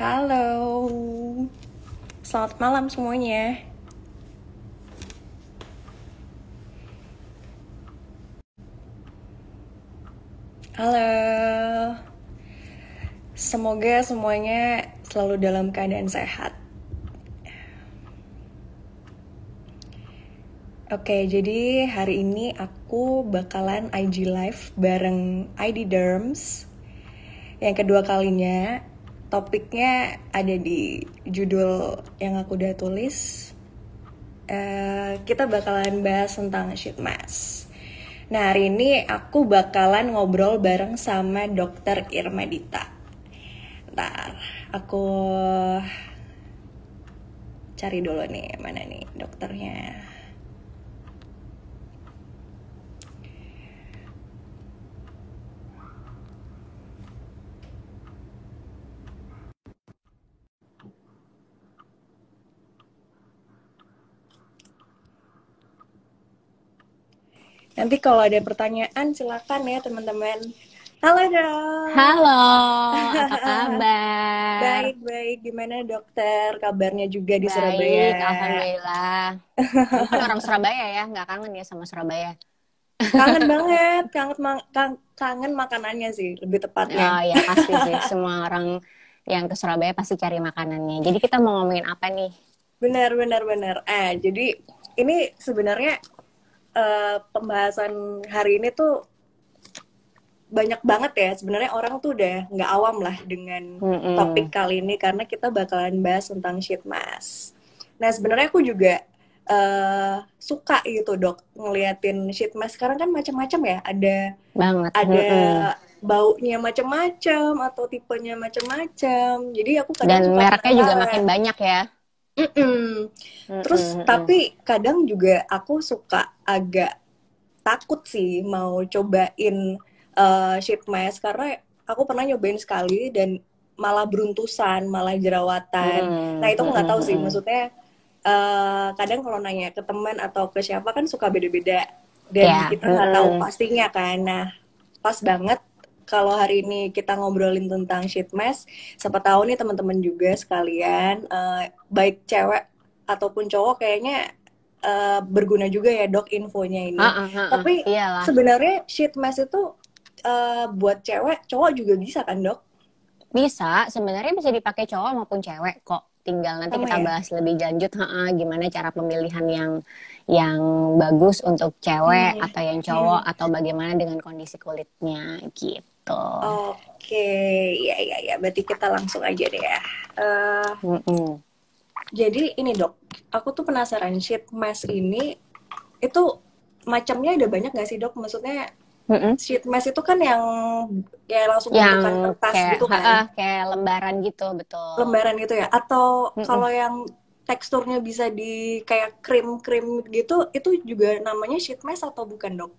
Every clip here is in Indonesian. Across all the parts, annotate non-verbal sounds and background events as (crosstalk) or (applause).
Halo. Selamat malam semuanya. Halo. Semoga semuanya selalu dalam keadaan sehat. Oke, jadi hari ini aku bakalan IG live bareng ID Derms yang kedua kalinya topiknya ada di judul yang aku udah tulis. Uh, kita bakalan bahas tentang sheet mask. Nah, hari ini aku bakalan ngobrol bareng sama dokter Irma Dita. Ntar, aku cari dulu nih mana nih dokternya. Nanti kalau ada pertanyaan silakan ya teman-teman. Halo dok. Halo, (laughs) apa kabar? baik baik, gimana dokter? Kabarnya juga di baik, Surabaya? alhamdulillah. Bukan orang Surabaya ya, nggak kangen ya sama Surabaya? kangen (laughs) banget, kangen ma kan- kangen makanannya sih, lebih tepatnya. Oh ya pasti sih, semua orang yang ke Surabaya pasti cari makanannya. Jadi kita mau ngomongin apa nih? Benar, benar, benar. Eh, jadi ini sebenarnya uh, pembahasan hari ini tuh banyak banget ya sebenarnya orang tuh udah nggak awam lah dengan mm-hmm. topik kali ini karena kita bakalan bahas tentang sheet mask. Nah sebenarnya aku juga uh, suka gitu dok ngeliatin sheet mask sekarang kan macam-macam ya ada banget. ada mm-hmm. baunya macam-macam atau tipenya macam-macam. Jadi aku kadang dan mereknya juga makin banyak ya. mm Terus Mm-mm. tapi kadang juga aku suka agak takut sih mau cobain uh, sheet mask karena aku pernah nyobain sekali dan malah beruntusan, malah jerawatan. Hmm. Nah itu nggak tahu sih, hmm. maksudnya uh, kadang kalau nanya ke teman atau ke siapa kan suka beda-beda dan yeah. kita nggak tahu hmm. pastinya kan. Nah pas banget kalau hari ini kita ngobrolin tentang sheet mask, siapa tahu nih teman-teman juga sekalian, uh, baik cewek ataupun cowok kayaknya uh, berguna juga ya dok infonya ini. Uh, uh, uh, uh. Tapi Iyalah. sebenarnya sheet mask itu uh, buat cewek, cowok juga bisa kan dok? Bisa, sebenarnya bisa dipakai cowok maupun cewek kok. Tinggal nanti Sama kita ya? bahas lebih lanjut, ha -ha, gimana cara pemilihan yang yang bagus untuk cewek hmm. atau yang cowok hmm. atau bagaimana dengan kondisi kulitnya gitu. Oke, okay. ya ya ya, berarti kita langsung aja deh ya. Uh, mm -mm. Jadi ini dok, aku tuh penasaran sheet mask ini itu macamnya ada banyak gak sih dok? Maksudnya Mm-hmm. Sheet mask itu kan yang ya langsung yang kertas kayak, gitu kan. Uh, kayak lembaran gitu, betul. Lembaran gitu ya. Atau mm-hmm. kalau yang teksturnya bisa di kayak krim-krim gitu, itu juga namanya sheet mask atau bukan, Dok?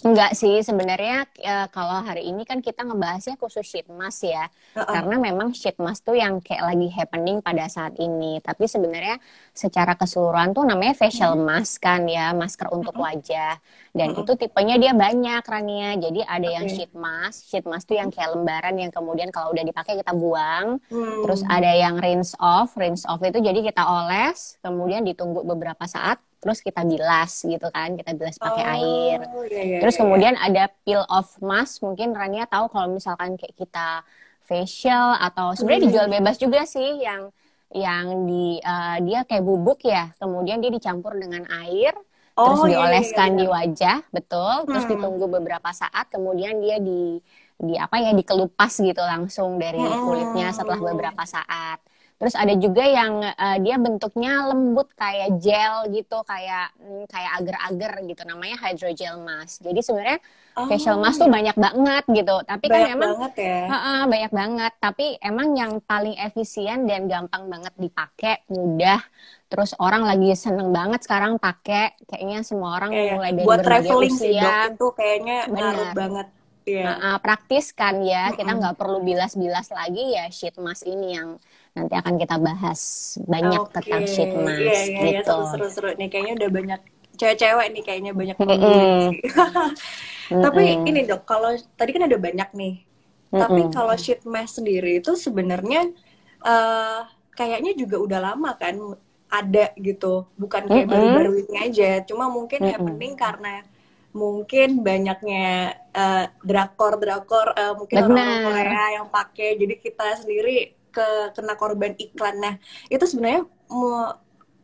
Enggak sih, sebenarnya e, kalau hari ini kan kita ngebahasnya khusus sheet mask ya. Uh -uh. Karena memang sheet mask tuh yang kayak lagi happening pada saat ini. Tapi sebenarnya secara keseluruhan tuh namanya facial mm-hmm. mask kan ya, masker untuk mm-hmm. wajah. Dan uh -uh. itu tipenya dia banyak Rania. Jadi ada okay. yang sheet mask, sheet mask tuh yang kayak lembaran yang kemudian kalau udah dipakai kita buang. Hmm. Terus ada yang rinse off, rinse off itu jadi kita oles, kemudian ditunggu beberapa saat terus kita bilas gitu kan kita bilas pakai oh, air yeah, yeah, terus yeah, iya. kemudian ada peel off mask mungkin Rania tahu kalau misalkan kayak kita facial atau sebenarnya hmm. dijual bebas juga sih yang yang di uh, dia kayak bubuk ya kemudian dia dicampur dengan air oh, terus iya, iya, dioleskan yeah, yeah, di wajah betul terus hmm. ditunggu beberapa saat kemudian dia di di apa ya dikelupas gitu langsung dari hmm. kulitnya setelah beberapa saat Terus ada juga yang uh, dia bentuknya lembut kayak gel gitu, kayak hmm, kayak agar-agar gitu. Namanya hydrogel mask. Jadi sebenarnya oh. facial mask tuh oh. banyak banget gitu. Tapi kan banyak kan emang banget ya. uh, uh, banyak banget. Tapi emang yang paling efisien dan gampang banget dipakai, mudah. Terus orang lagi seneng banget sekarang pakai. Kayaknya semua orang eh, mulai dari buat berbagai traveling usia. sih dok itu kayaknya ngaruh banget yeah. Iya. uh, praktis kan ya. Kita nggak perlu bilas-bilas lagi ya sheet mask ini yang nanti akan kita bahas banyak okay. tentang sheet iya, mask yeah, yeah, gitu. Yeah, seru-seru nih kayaknya udah banyak cewek-cewek nih kayaknya banyak mm -hmm. (laughs) Tapi mm -hmm. ini dok, kalau tadi kan ada banyak nih. Mm -hmm. Tapi kalau sheet mask sendiri itu sebenarnya uh, kayaknya juga udah lama kan ada gitu bukan kayak mm -hmm. baru-baru ini aja cuma mungkin mm -hmm. happening karena mungkin banyaknya uh, eh, drakor drakor uh, eh, mungkin orang orang Korea yang pakai jadi kita sendiri ke kena korban iklan nah itu sebenarnya mu,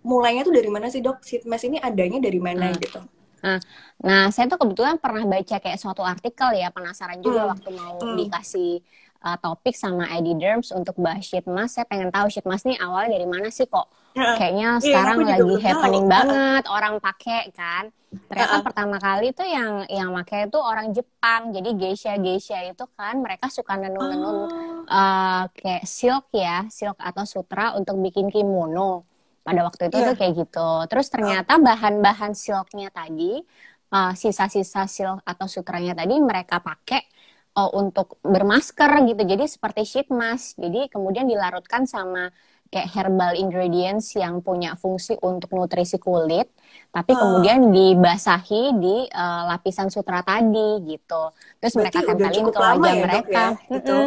mulainya tuh dari mana sih dok sitmes ini adanya dari mana hmm. gitu Nah, nah, saya tuh kebetulan pernah baca kayak suatu artikel ya, penasaran juga hmm. waktu mau hmm. dikasih uh, topik sama Eddie Derms untuk bahas sheet Saya pengen tahu sheet mask nih awalnya dari mana sih kok? Yeah. Kayaknya yeah, sekarang lagi happening tahu. banget orang pakai kan. Ternyata uh pertama kali tuh yang yang pakai itu orang Jepang. Jadi geisha geisha itu kan mereka suka nenun-nenun oh. uh, kayak silk ya, silk atau sutra untuk bikin kimono. Pada waktu itu yeah. tuh kayak gitu. Terus ternyata bahan-bahan silknya tadi uh, sisa-sisa uh, silk atau sutranya tadi mereka pakai uh, untuk bermasker gitu. Jadi seperti sheet mask. Jadi kemudian dilarutkan sama kayak herbal ingredients yang punya fungsi untuk nutrisi kulit, tapi uh. kemudian dibasahi di uh, lapisan sutra tadi gitu. Terus Berarti mereka tempelin ke wajah ya, mereka. Itu ya, gitu.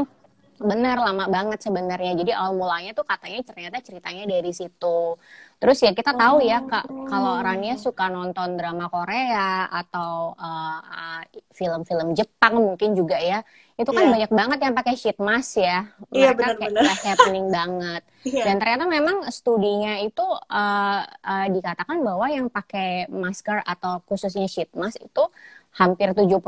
Bener lama banget sebenarnya. Jadi awal mulanya tuh katanya ternyata ceritanya dari situ. Terus ya kita tahu ya oh. kak kalau orangnya suka nonton drama Korea atau eh, film-film uh, uh, Jepang mungkin juga ya itu kan yeah. banyak banget yang pakai sheet mask ya yeah, mereka bener, kayak happening (laughs) banget yeah. dan ternyata memang studinya itu uh, uh, dikatakan bahwa yang pakai masker atau khususnya sheet mask itu hampir 70%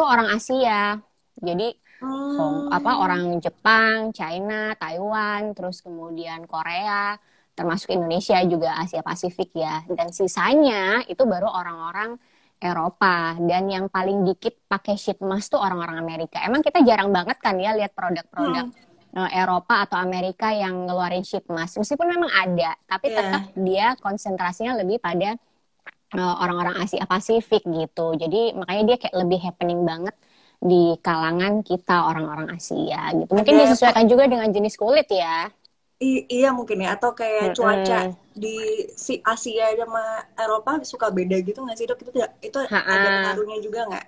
tuh orang Asia jadi hmm. apa orang Jepang, China, Taiwan, terus kemudian Korea termasuk Indonesia juga Asia Pasifik ya dan sisanya itu baru orang-orang Eropa dan yang paling dikit pakai sheet mask tuh orang-orang Amerika. Emang kita jarang banget kan ya lihat produk-produk hmm. Eh, Eropa atau Amerika yang ngeluarin sheet mask. Meskipun memang ada, tapi yeah. tetap dia konsentrasinya lebih pada eh, orang-orang Asia Pasifik gitu. Jadi makanya dia kayak lebih happening banget di kalangan kita orang-orang Asia gitu. Mungkin iya. disesuaikan juga dengan jenis kulit ya. I iya mungkin ya atau kayak cuaca di si Asia sama Eropa suka beda gitu nggak sih dok itu tidak itu ha -ha. ada pengaruhnya juga nggak?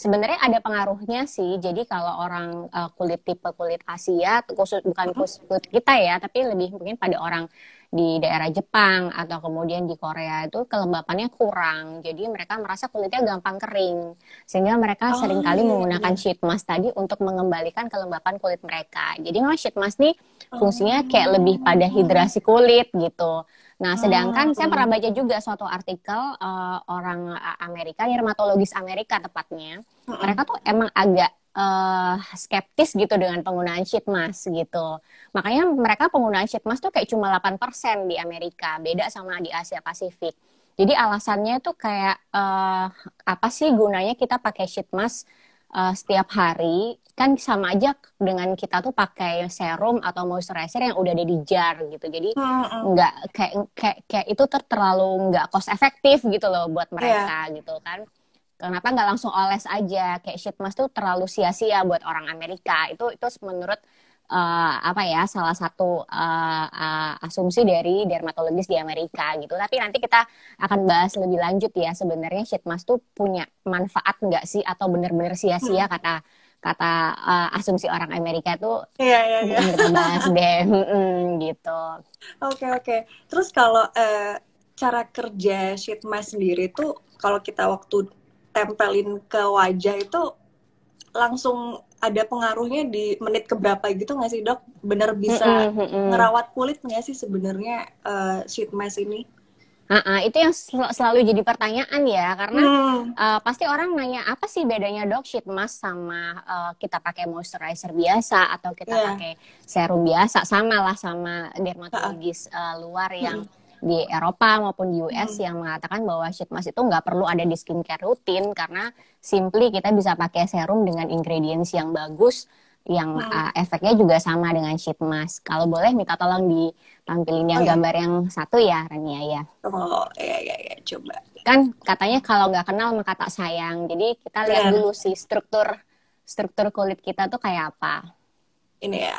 Sebenarnya ada pengaruhnya sih. Jadi kalau orang uh, kulit tipe kulit Asia khusus bukan mm kulit kita ya, tapi lebih mungkin pada orang di daerah Jepang atau kemudian di Korea itu kelembapannya kurang. Jadi mereka merasa kulitnya gampang kering. Sehingga mereka oh, seringkali iya, iya menggunakan iya. sheet mask tadi untuk mengembalikan kelembapan kulit mereka. Jadi memang sheet mask nih oh. fungsinya kayak lebih pada hidrasi kulit gitu. Nah, oh, sedangkan saya pernah baca juga suatu artikel uh, orang eh, Amerika, dermatologis Amerika tepatnya, mereka tuh emang agak uh, skeptis gitu dengan penggunaan sheet mask gitu. Makanya mereka penggunaan sheet mask tuh kayak cuma 8% di Amerika, beda sama di Asia Pasifik. Jadi alasannya tuh kayak uh, apa sih gunanya kita pakai sheet mask uh, setiap hari? Kan sama aja dengan kita tuh pakai serum atau moisturizer yang udah ada di jar gitu. Jadi nggak kayak, kayak kayak itu ter terlalu nggak cost efektif gitu loh buat iya. mereka yeah. gitu kan kenapa nggak langsung oles aja kayak sheet mask tuh terlalu sia-sia buat orang Amerika itu itu menurut uh, apa ya salah satu uh, uh, asumsi dari dermatologis di Amerika gitu tapi nanti kita akan bahas lebih lanjut ya sebenarnya sheet mask tuh punya manfaat nggak sih atau benar-benar sia-sia hmm. kata kata uh, asumsi orang Amerika tuh Iya iya. iya kita bahas (laughs) deh mm, gitu oke okay, oke okay. terus kalau uh, cara kerja sheet mask sendiri tuh kalau kita waktu tempelin ke wajah itu langsung ada pengaruhnya di menit keberapa gitu nggak sih dok? Bener bisa mm -mm, ngerawat kulit nggak sih sebenarnya uh, sheet mask ini? Uh, uh, itu yang sel selalu jadi pertanyaan ya karena hmm. uh, pasti orang nanya apa sih bedanya dok sheet mask sama uh, kita pakai moisturizer biasa atau kita yeah. pakai serum biasa sama lah sama dermatologis uh, luar yang hmm di Eropa maupun di US hmm. yang mengatakan bahwa sheet mask itu nggak perlu ada di skincare rutin karena simply kita bisa pakai serum dengan ingredients yang bagus yang hmm. uh, efeknya juga sama dengan sheet mask. Kalau boleh minta tolong ditampilin yang oh, iya. gambar iya. yang satu ya Rania ya. Oh iya iya iya coba. Kan katanya kalau nggak kenal maka tak sayang. Jadi kita lihat Dan... Iya. dulu sih struktur struktur kulit kita tuh kayak apa. Ini ya.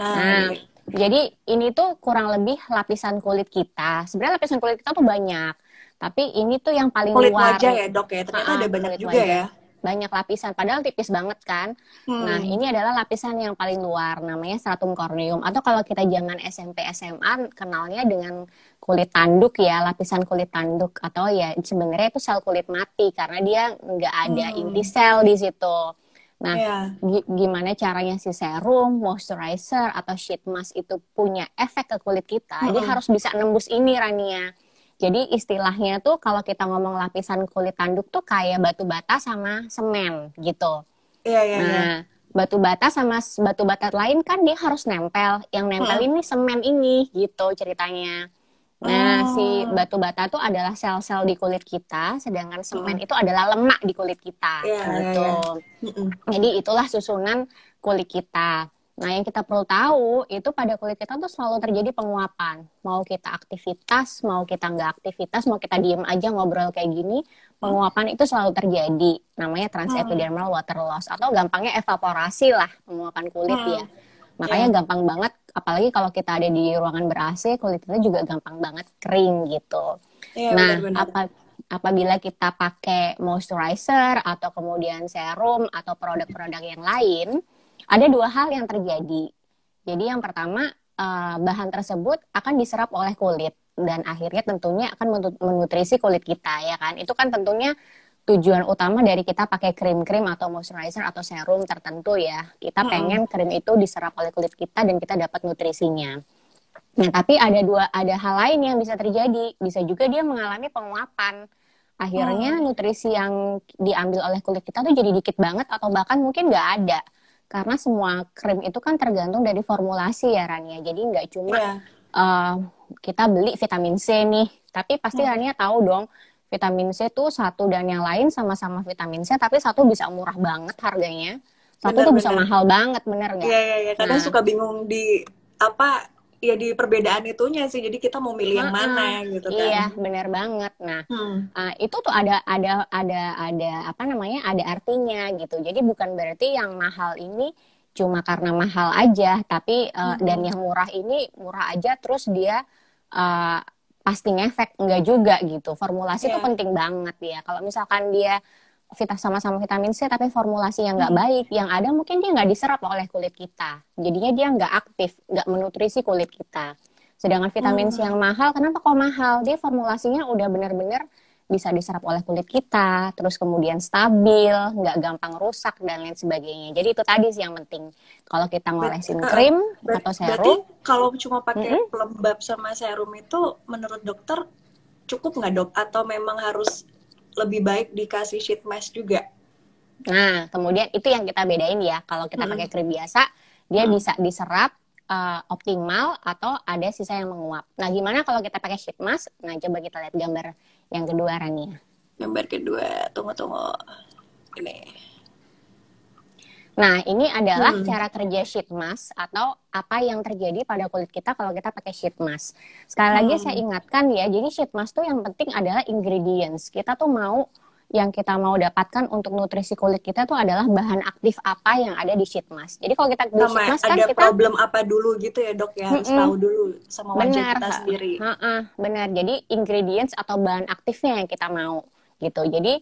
Nah, nah jadi ini tuh kurang lebih lapisan kulit kita. Sebenarnya lapisan kulit kita tuh banyak, tapi ini tuh yang paling kulit luar. Kulit wajah ya dok ya, ternyata nah, ada banyak juga ya. wajah. ya. Banyak lapisan, padahal tipis banget kan. Hmm. Nah ini adalah lapisan yang paling luar, namanya stratum corneum. Atau kalau kita jangan SMP SMA kenalnya dengan kulit tanduk ya, lapisan kulit tanduk atau ya sebenarnya itu sel kulit mati karena dia nggak ada hmm. inti sel di situ. Nah, yeah. gimana caranya si serum, moisturizer, atau sheet mask itu punya efek ke kulit kita, mm -hmm. dia harus bisa nembus ini Rania. Jadi istilahnya tuh kalau kita ngomong lapisan kulit tanduk tuh kayak batu bata sama semen gitu. Iya, yeah, iya, yeah, Nah, batu bata sama batu bata lain kan dia harus nempel. Yang nempel -hmm. ini semen ini gitu ceritanya. Nah, oh. si batu bata itu adalah sel-sel di kulit kita, sedangkan semen oh. itu adalah lemak di kulit kita, yeah, iya, gitu. Yeah, yeah. Jadi itulah susunan kulit kita. Nah, yang kita perlu tahu itu pada kulit kita tuh selalu terjadi penguapan. Mau kita aktivitas, mau kita nggak aktivitas, mau kita diem aja ngobrol kayak gini, penguapan itu selalu terjadi. Namanya transepidermal hmm. water loss atau gampangnya evaporasi lah penguapan kulit oh. ya Makanya yeah. gampang banget, apalagi kalau kita ada di ruangan ber-AC, kulit kita juga gampang banget kering gitu. Yeah, nah, apa apabila kita pakai moisturizer atau kemudian serum atau produk-produk yang lain, ada dua hal yang terjadi. Jadi yang pertama eh, bahan tersebut akan diserap oleh kulit dan akhirnya tentunya akan menutrisi kulit kita ya kan. Itu kan tentunya tujuan utama dari kita pakai krim-krim atau moisturizer atau serum tertentu ya. Kita hmm. pengen krim itu diserap oleh kulit kita dan kita dapat nutrisinya. Nah, tapi ada dua ada hal lain yang bisa terjadi. Bisa juga dia mengalami penguapan. Akhirnya hmm. nutrisi yang diambil oleh kulit kita tuh jadi dikit banget atau bahkan mungkin nggak ada. Karena semua krim itu kan tergantung dari formulasi ya Rania. Jadi nggak cuma yeah. Iya. uh, kita beli vitamin C nih, tapi pasti hmm. Rania tahu dong vitamin C tuh satu dan yang lain sama-sama vitamin C tapi satu bisa murah banget harganya satu bener, tuh bener. bisa mahal banget bener nggak? Iya iya ya. kadang nah. suka bingung di apa ya di perbedaan itunya sih jadi kita mau milih yang mana gitu kan iya bener banget nah hmm. uh, itu tuh ada ada ada ada apa namanya ada artinya gitu jadi bukan berarti yang mahal ini cuma karena mahal aja tapi uh, hmm. dan yang murah ini murah aja terus dia uh, pasti ngefek enggak juga gitu formulasi yeah. Iya. penting banget ya kalau misalkan dia vita sama-sama vitamin C tapi formulasi yang nggak hmm. baik yang ada mungkin dia nggak diserap oleh kulit kita jadinya dia nggak aktif nggak menutrisi kulit kita sedangkan vitamin hmm. C yang mahal kenapa kok mahal dia formulasinya udah bener-bener bisa diserap oleh kulit kita, terus kemudian stabil, nggak gampang rusak dan lain sebagainya. Jadi itu tadi sih yang penting. Kalau kita ngolesin eh, Ber krim atau serum, berarti kalau cuma pakai mm-hmm. pelembab sama serum itu menurut dokter cukup nggak dok? Atau memang harus lebih baik dikasih sheet mask juga? Nah, kemudian itu yang kita bedain ya. Kalau kita mm-hmm. pakai krim biasa, dia mm-hmm. bisa diserap uh, optimal atau ada sisa yang menguap. Nah, gimana kalau kita pakai sheet mask? Nah, coba kita lihat gambar yang kedua Rania gambar kedua tunggu tunggu ini Nah, ini adalah hmm. cara kerja sheet mask atau apa yang terjadi pada kulit kita kalau kita pakai sheet mask. Sekali hmm. lagi saya ingatkan ya, jadi sheet mask tuh yang penting adalah ingredients. Kita tuh mau yang kita mau dapatkan untuk nutrisi kulit kita tuh adalah bahan aktif apa yang ada di sheet mask. Jadi kalau kita di ya, sheet mask kan ada kita problem apa dulu gitu ya dok ya harus mm -mm. tahu dulu sama wajah benar, kita sendiri. Uh, uh, benar. Jadi ingredients atau bahan aktifnya yang kita mau gitu. Jadi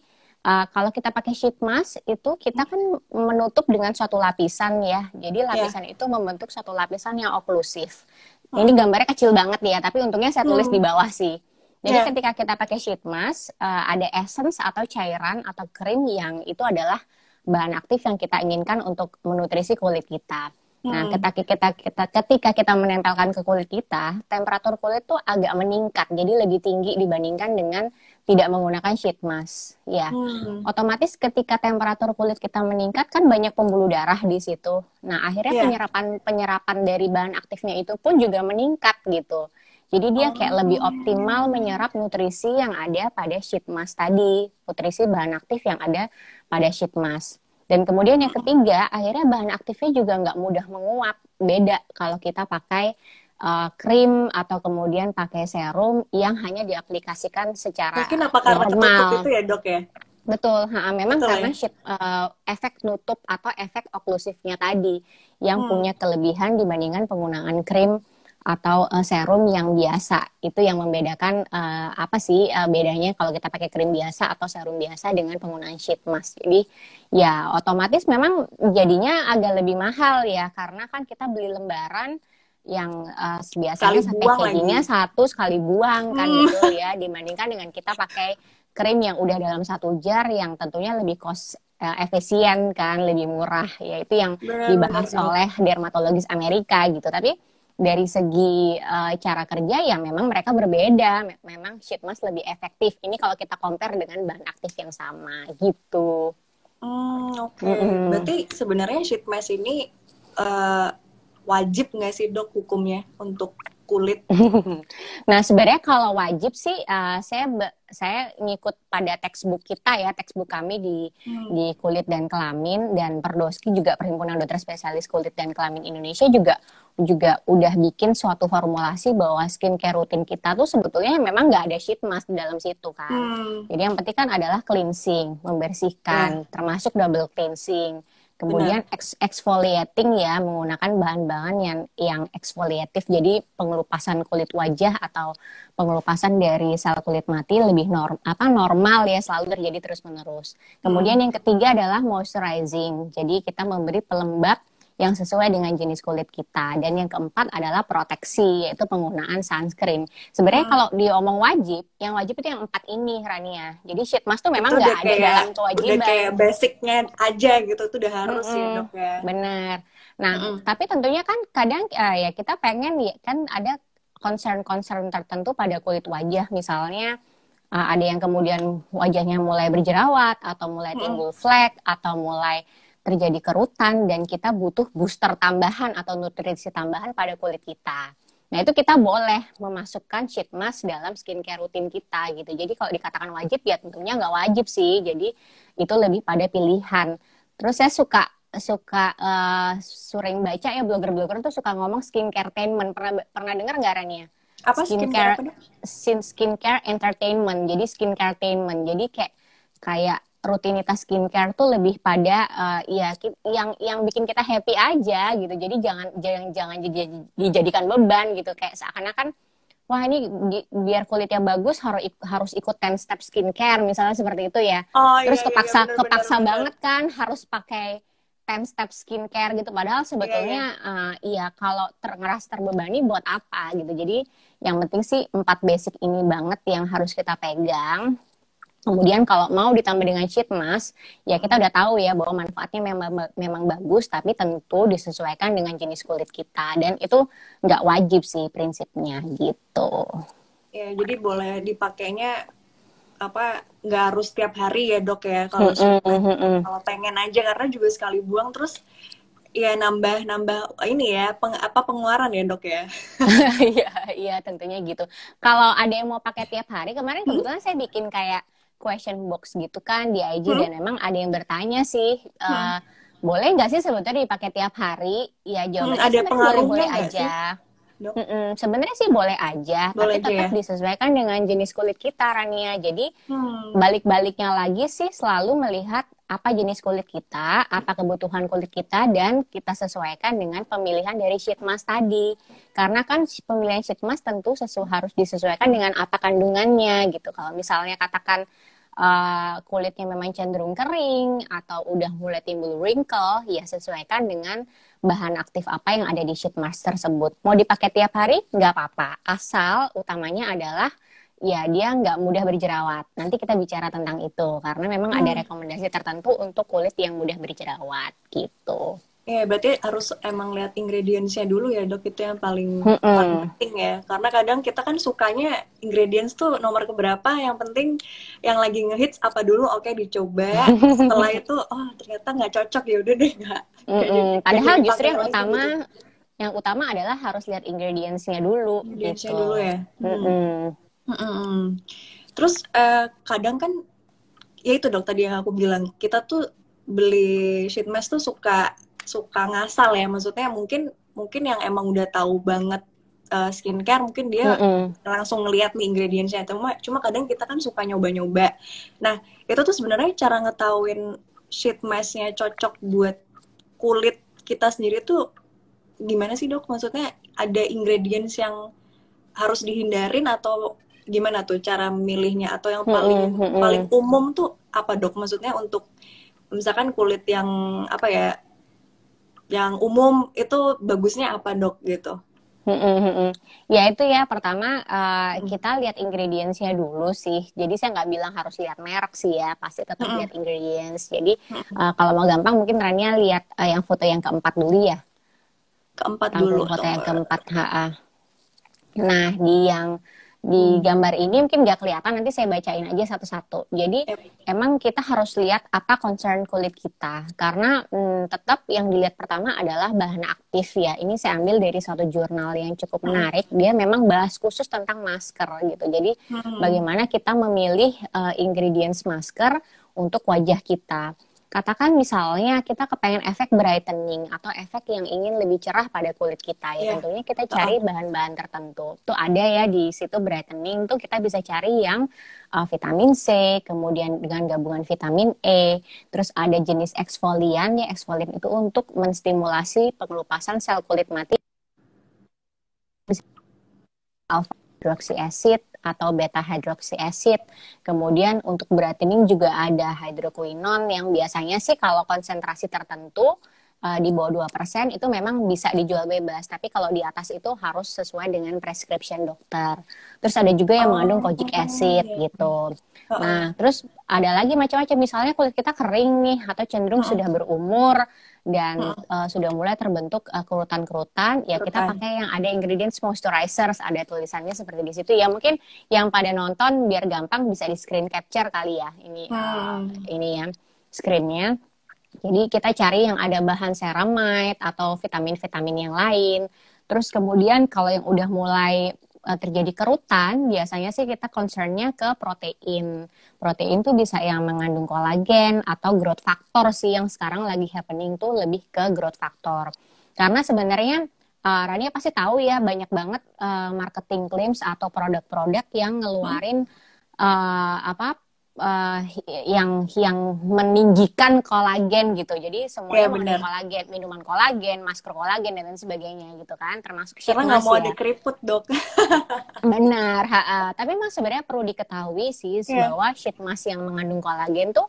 uh, kalau kita pakai sheet mask itu kita kan menutup dengan suatu lapisan ya. Jadi ya. lapisan yeah. itu membentuk satu lapisan yang oklusif. Ini gambarnya kecil banget ya, tapi untungnya saya tulis hmm. di bawah sih. Jadi yeah. ketika kita pakai sheet mask, uh, ada essence atau cairan atau krim yang itu adalah bahan aktif yang kita inginkan untuk menutrisi kulit kita. Hmm. Nah, ketika kita, kita ketika kita menempelkan ke kulit kita, temperatur kulit tuh agak meningkat, jadi lebih tinggi dibandingkan dengan tidak menggunakan sheet mask. Ya, hmm. otomatis ketika temperatur kulit kita meningkat kan banyak pembuluh darah di situ. Nah, akhirnya yeah. penyerapan penyerapan dari bahan aktifnya itu pun juga meningkat gitu. Jadi dia oh. kayak lebih optimal menyerap nutrisi yang ada pada sheet mask tadi, nutrisi bahan aktif yang ada pada sheet mask. Dan kemudian yang ketiga, akhirnya bahan aktifnya juga nggak mudah menguap. Beda kalau kita pakai uh, krim atau kemudian pakai serum yang hanya diaplikasikan secara Mungkin apa karena normal. itu ya dok ya? Betul, ha, memang Betul, karena ya? sheet, uh, efek nutup atau efek oklusifnya tadi yang hmm. punya kelebihan dibandingkan penggunaan krim atau uh, serum yang biasa itu yang membedakan uh, apa sih uh, bedanya kalau kita pakai krim biasa atau serum biasa dengan penggunaan sheet mask jadi ya otomatis memang jadinya agak lebih mahal ya karena kan kita beli lembaran yang uh, biasanya packagingnya satu sekali buang kan hmm. gitu ya dibandingkan dengan kita pakai krim yang udah dalam satu jar yang tentunya lebih kos efisien kan lebih murah yaitu yang dibahas oleh dermatologis Amerika gitu tapi dari segi uh, cara kerja ya memang mereka berbeda. Memang sheet mask lebih efektif. Ini kalau kita compare dengan bahan aktif yang sama gitu. Hmm, oke. Okay. Mm Berarti sebenarnya sheet mask ini uh, wajib nggak sih dok hukumnya untuk kulit? (laughs) nah sebenarnya kalau wajib sih uh, saya saya ngikut pada textbook kita ya textbook kami di hmm. di kulit dan kelamin dan Perdoski juga perhimpunan dokter spesialis kulit dan kelamin Indonesia juga juga udah bikin suatu formulasi bahwa skincare rutin kita tuh sebetulnya memang nggak ada sheet mask di dalam situ kan. Hmm. Jadi yang penting kan adalah cleansing, membersihkan, hmm. termasuk double cleansing. Kemudian ex exfoliating ya menggunakan bahan-bahan yang yang eksfoliatif. Jadi pengelupasan kulit wajah atau pengelupasan dari sel kulit mati lebih norm apa normal ya selalu terjadi terus-menerus. Kemudian hmm. yang ketiga adalah moisturizing. Jadi kita memberi pelembab yang sesuai dengan jenis kulit kita. Dan yang keempat adalah proteksi, yaitu penggunaan sunscreen. Sebenarnya hmm. kalau diomong wajib, yang wajib itu yang empat ini, Rania. Jadi sheet mask tuh memang nggak ada kayak, dalam kewajiban. Udah kayak basicnya aja gitu, tuh udah harus mm -hmm. ya dok ya. Bener. Nah, -hmm. tapi tentunya kan kadang uh, ya kita pengen ya, kan ada concern-concern tertentu pada kulit wajah misalnya uh, ada yang kemudian wajahnya mulai berjerawat atau mulai timbul flek atau mulai terjadi kerutan dan kita butuh booster tambahan atau nutrisi tambahan pada kulit kita. Nah, itu kita boleh memasukkan sheet mask dalam skincare rutin kita gitu. Jadi kalau dikatakan wajib ya tentunya nggak wajib sih. Jadi itu lebih pada pilihan. Terus saya suka suka uh, sering baca ya blogger-blogger tuh suka ngomong skincare entertainment. Pernah pernah dengar nggak Rania? Apa skincare skincare, apa skincare entertainment. Jadi skincare entertainment. Jadi kayak kayak rutinitas skincare tuh lebih pada uh, ya yang yang bikin kita happy aja gitu. Jadi jangan jangan jangan dijadikan beban gitu kayak seakan-akan wah ini di, biar kulitnya bagus harus harus ikut 10 step skincare misalnya seperti itu ya. Oh, iya, Terus iya, iya kepaksa iya, bener, kepaksa bener, banget kan harus pakai 10 step skincare gitu padahal iya, sebetulnya yeah, yeah. Uh, iya kalau ter terbebani buat apa gitu. Jadi yang penting sih empat basic ini banget yang harus kita pegang Kemudian kalau mau ditambah dengan sheet mask, ya kita udah tahu ya bahwa manfaatnya memang memang bagus, tapi tentu disesuaikan dengan jenis kulit kita dan itu nggak wajib sih prinsipnya gitu. Ya jadi boleh dipakainya apa nggak harus setiap hari ya dok ya kalau mm -hmm. kalau pengen aja karena juga sekali buang terus ya nambah nambah ini ya peng, apa pengeluaran ya dok ya (laughs) iya iya tentunya gitu kalau ada yang mau pakai tiap hari kemarin hmm? kebetulan hmm? saya bikin kayak question box gitu kan di IG hmm? dan memang ada yang bertanya sih hmm. Eh, boleh nggak sih sebetulnya dipakai tiap hari? Ya jawabannya hmm, ada boleh, boleh aja. Sih? Mm -mm. Sebenarnya sih boleh aja, boleh tapi tetap ya? disesuaikan dengan jenis kulit kita, Rania. Jadi hmm. balik-baliknya lagi sih selalu melihat apa jenis kulit kita, apa kebutuhan kulit kita, dan kita sesuaikan dengan pemilihan dari sheet mask tadi. Karena kan pemilihan sheet mask tentu sesu harus disesuaikan dengan apa kandungannya gitu. Kalau misalnya katakan uh, kulitnya memang cenderung kering atau udah mulai timbul wrinkle, ya sesuaikan dengan bahan aktif apa yang ada di sheet mask tersebut. Mau dipakai tiap hari, nggak apa-apa. Asal utamanya adalah – ya dia nggak mudah berjerawat. Nanti kita bicara tentang itu karena memang hmm. ada rekomendasi tertentu untuk kulit yang mudah berjerawat gitu. yeah, berarti harus emang lihat ingredientsnya dulu ya dok itu yang paling, mm -mm. penting ya karena kadang kita kan sukanya ingredients tuh nomor keberapa yang penting yang lagi ngehits apa dulu oke okay, dicoba (laughs) setelah itu oh ternyata nggak cocok ya udah deh nggak mm -mm. padahal justru yang utama gitu. yang utama adalah harus lihat ingredientsnya dulu ingredientsnya gitu. dulu ya mm -mm. Mm mm Terus uh, kadang kan ya itu dok tadi yang aku bilang kita tuh beli sheet mask tuh suka suka ngasal ya maksudnya mungkin mungkin yang emang udah tahu banget uh, skincare mungkin dia mm-hmm. langsung ngelihat nih ingredientsnya cuma cuma kadang kita kan suka nyoba-nyoba nah itu tuh sebenarnya cara ngetawin sheet masknya cocok buat kulit kita sendiri tuh gimana sih dok maksudnya ada ingredients yang harus dihindarin atau gimana tuh cara milihnya atau yang paling hmm, hmm, paling umum tuh apa dok maksudnya untuk misalkan kulit yang apa ya yang umum itu bagusnya apa dok gitu Mm hmm, Ya itu ya pertama uh, kita lihat ingredientsnya dulu sih. Jadi saya nggak bilang harus lihat merek sih ya, pasti tetap hmm. lihat ingredients. Jadi uh, kalau mau gampang mungkin trennya lihat uh, yang foto yang keempat dulu ya. Keempat Tampil dulu. Foto yang keempat. -ha. Nah di yang di hmm. gambar ini mungkin nggak kelihatan nanti saya bacain aja satu-satu. Jadi emang kita harus lihat apa concern kulit kita karena hmm, tetap yang dilihat pertama adalah bahan aktif ya. Ini saya ambil dari satu jurnal yang cukup hmm. menarik. Dia memang bahas khusus tentang masker gitu. Jadi hmm. bagaimana kita memilih uh, ingredients masker untuk wajah kita. Katakan misalnya kita kepengen efek brightening atau efek yang ingin lebih cerah pada kulit kita ya yeah. tentunya kita cari bahan-bahan tertentu. Tuh ada ya di situ brightening tuh kita bisa cari yang uh, vitamin C, kemudian dengan gabungan vitamin E, terus ada jenis eksfolian ya eksfolian itu untuk menstimulasi pengelupasan sel kulit mati alfa hydroxy acid atau beta hydroxy acid. Kemudian untuk beratening juga ada hydroquinone yang biasanya sih kalau konsentrasi tertentu eh, di bawah 2% itu memang bisa dijual bebas. Tapi kalau di atas itu harus sesuai dengan prescription dokter. Terus ada juga yang oh, mengandung kojic oh, iya, acid iya. gitu. Nah, terus ada lagi macam-macam misalnya kulit kita kering nih atau cenderung sudah berumur dan hmm. uh, sudah mulai terbentuk uh, kerutan-kerutan ya Kerutan. kita pakai yang ada ingredients moisturizers ada tulisannya seperti di situ ya mungkin yang pada nonton biar gampang bisa di screen capture kali ya ini eh, hmm. uh, ini ya screennya jadi kita cari yang ada bahan ceramide atau vitamin-vitamin yang lain terus kemudian kalau yang udah mulai Eh, terjadi kerutan, biasanya sih kita concernnya ke protein. Protein tuh bisa yang mengandung kolagen atau growth factor sih yang sekarang lagi happening tuh lebih ke growth factor. Karena sebenarnya uh, Rania pasti tahu ya banyak banget uh, marketing claims atau produk-produk yang ngeluarin hmm. uh, apa uh, yang yang meninggikan kolagen gitu. Jadi semuanya yeah, iya, kolagen, minuman kolagen, masker kolagen dan lain sebagainya gitu kan, termasuk Karena nggak mau ya. ada keriput dok. (laughs) benar, ha -ha. tapi mas sebenarnya perlu diketahui sih yeah. bahwa sheet mask yang mengandung kolagen tuh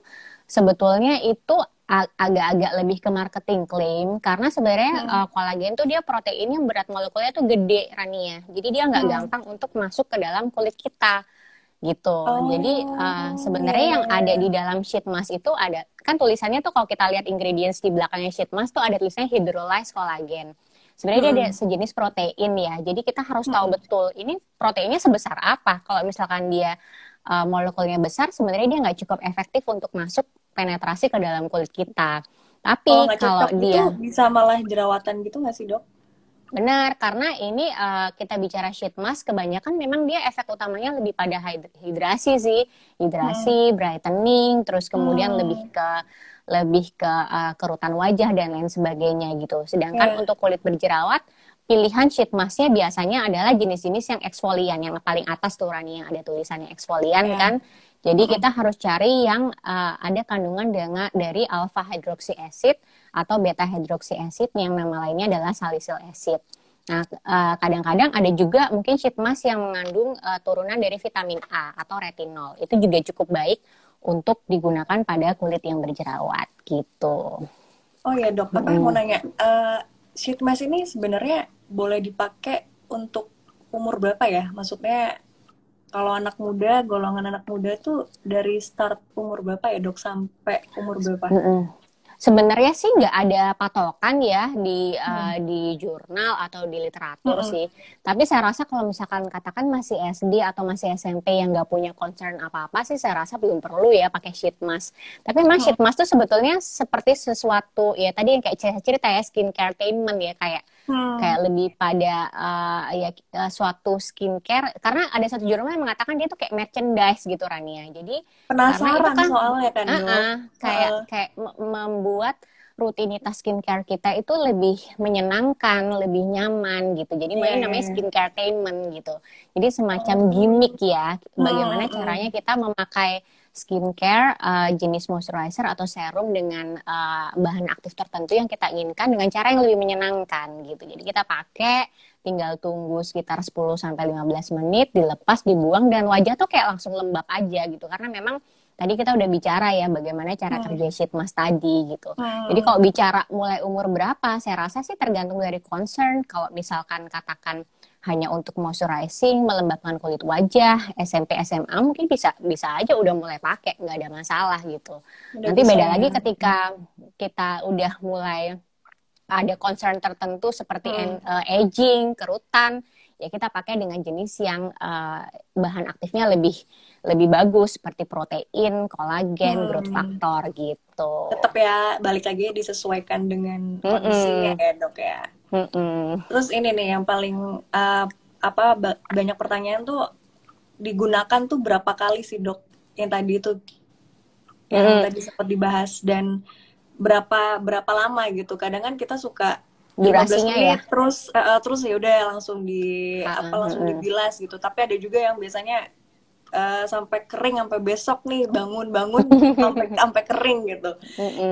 sebetulnya itu agak-agak lebih ke marketing claim karena sebenarnya hmm. uh, kolagen tuh dia proteinnya berat molekulnya tuh gede Rania jadi dia nggak hmm. gampang untuk masuk ke dalam kulit kita gitu. Oh. Jadi uh, eh, sebenarnya yang iya, iya, ada iya. di dalam sheet mask itu ada kan tulisannya tuh kalau kita lihat ingredients di belakangnya sheet mask tuh ada tulisannya hydrolyzed collagen. Sebenarnya hmm. dia ada hmm. sejenis protein ya. Jadi kita harus hmm. tahu betul ini proteinnya sebesar apa. Kalau misalkan dia uh, molekulnya besar, sebenarnya dia nggak cukup efektif untuk masuk penetrasi ke dalam kulit kita. Tapi oh, kalau dia bisa malah jerawatan gitu nggak sih dok? Benar, karena ini uh, kita bicara sheet mask, kebanyakan memang dia efek utamanya lebih pada hidrasi sih, hidrasi, hmm. brightening, terus kemudian hmm. lebih ke lebih ke uh, kerutan wajah dan lain sebagainya gitu. Sedangkan yeah. untuk kulit berjerawat, pilihan sheet masknya biasanya adalah jenis-jenis yang eksfolian yang paling atas tuh Rani yang ada tulisannya eksfolian yeah. kan jadi kita harus cari yang uh, ada kandungan dengan dari alpha hydroxy acid atau beta hydroxy acid yang nama lainnya adalah salicyl acid. Nah, kadang eh, kadang-kadang ada juga mungkin sheet mask yang mengandung uh, turunan dari vitamin A atau retinol. Itu juga cukup baik untuk digunakan pada kulit yang berjerawat gitu. Oh ya dok, apa hmm. mau nanya, sheet mask ini sebenarnya boleh dipakai untuk umur berapa ya? Maksudnya kalau anak muda, golongan anak muda tuh dari start umur berapa ya dok sampai umur berapa? Mm -mm. Sebenarnya sih nggak ada patokan ya di eh, hmm. uh, di jurnal atau di literatur hmm. sih. Tapi saya rasa kalau misalkan katakan masih SD atau masih SMP yang nggak punya concern apa-apa sih saya rasa belum perlu ya pakai sheet mask. Tapi mas hmm. sheet mask tuh sebetulnya seperti sesuatu ya tadi yang kayak cerita ya skincare treatment ya kayak hmm. kayak lebih pada uh, ya eh, suatu skincare karena ada satu jurnal yang mengatakan dia tuh kayak merchandise gitu Rania jadi penasaran itu kan, soalnya kan uh -uh, kayak uh. kayak membuat rutinitas skincare kita itu lebih menyenangkan, lebih nyaman gitu. Jadi yeah. Iya, namanya iya. skincare gitu. Jadi semacam oh. gimmick ya, bagaimana caranya kita memakai skincare, uh, jenis moisturizer atau serum dengan uh, bahan aktif tertentu yang kita inginkan dengan cara yang lebih menyenangkan gitu. Jadi kita pakai tinggal tunggu sekitar 10 sampai 15 menit, dilepas, dibuang dan wajah tuh kayak langsung lembab aja gitu karena memang tadi kita udah bicara ya bagaimana cara hmm. kerja sheet mask tadi gitu. Hmm. Jadi kalau bicara mulai umur berapa, saya rasa sih tergantung dari concern. Kalau misalkan katakan hanya untuk moisturizing, melembabkan kulit wajah, SMP SMA mungkin bisa bisa aja udah mulai pakai, nggak ada masalah gitu. Udah Nanti beda ya. lagi ketika kita udah mulai ada concern tertentu seperti hmm. Eh, aging, kerutan, ya kita pakai dengan jenis yang uh, bahan aktifnya lebih lebih bagus seperti protein, kolagen, hmm. growth factor gitu. Tetap ya balik lagi disesuaikan dengan kondisi mm -mm. ya dok ya mm Terus ini nih yang paling uh, apa banyak pertanyaan tuh digunakan tuh berapa kali sih dok yang tadi itu yang tadi sempat dibahas dan berapa berapa lama gitu kadang kan kita suka durasinya ya terus uh, terus ya udah langsung di uh, apa ah, langsung ah. dibilas gitu tapi ada juga yang biasanya uh, sampai kering sampai besok nih bangun bangun (laughs) sampai sampai kering gitu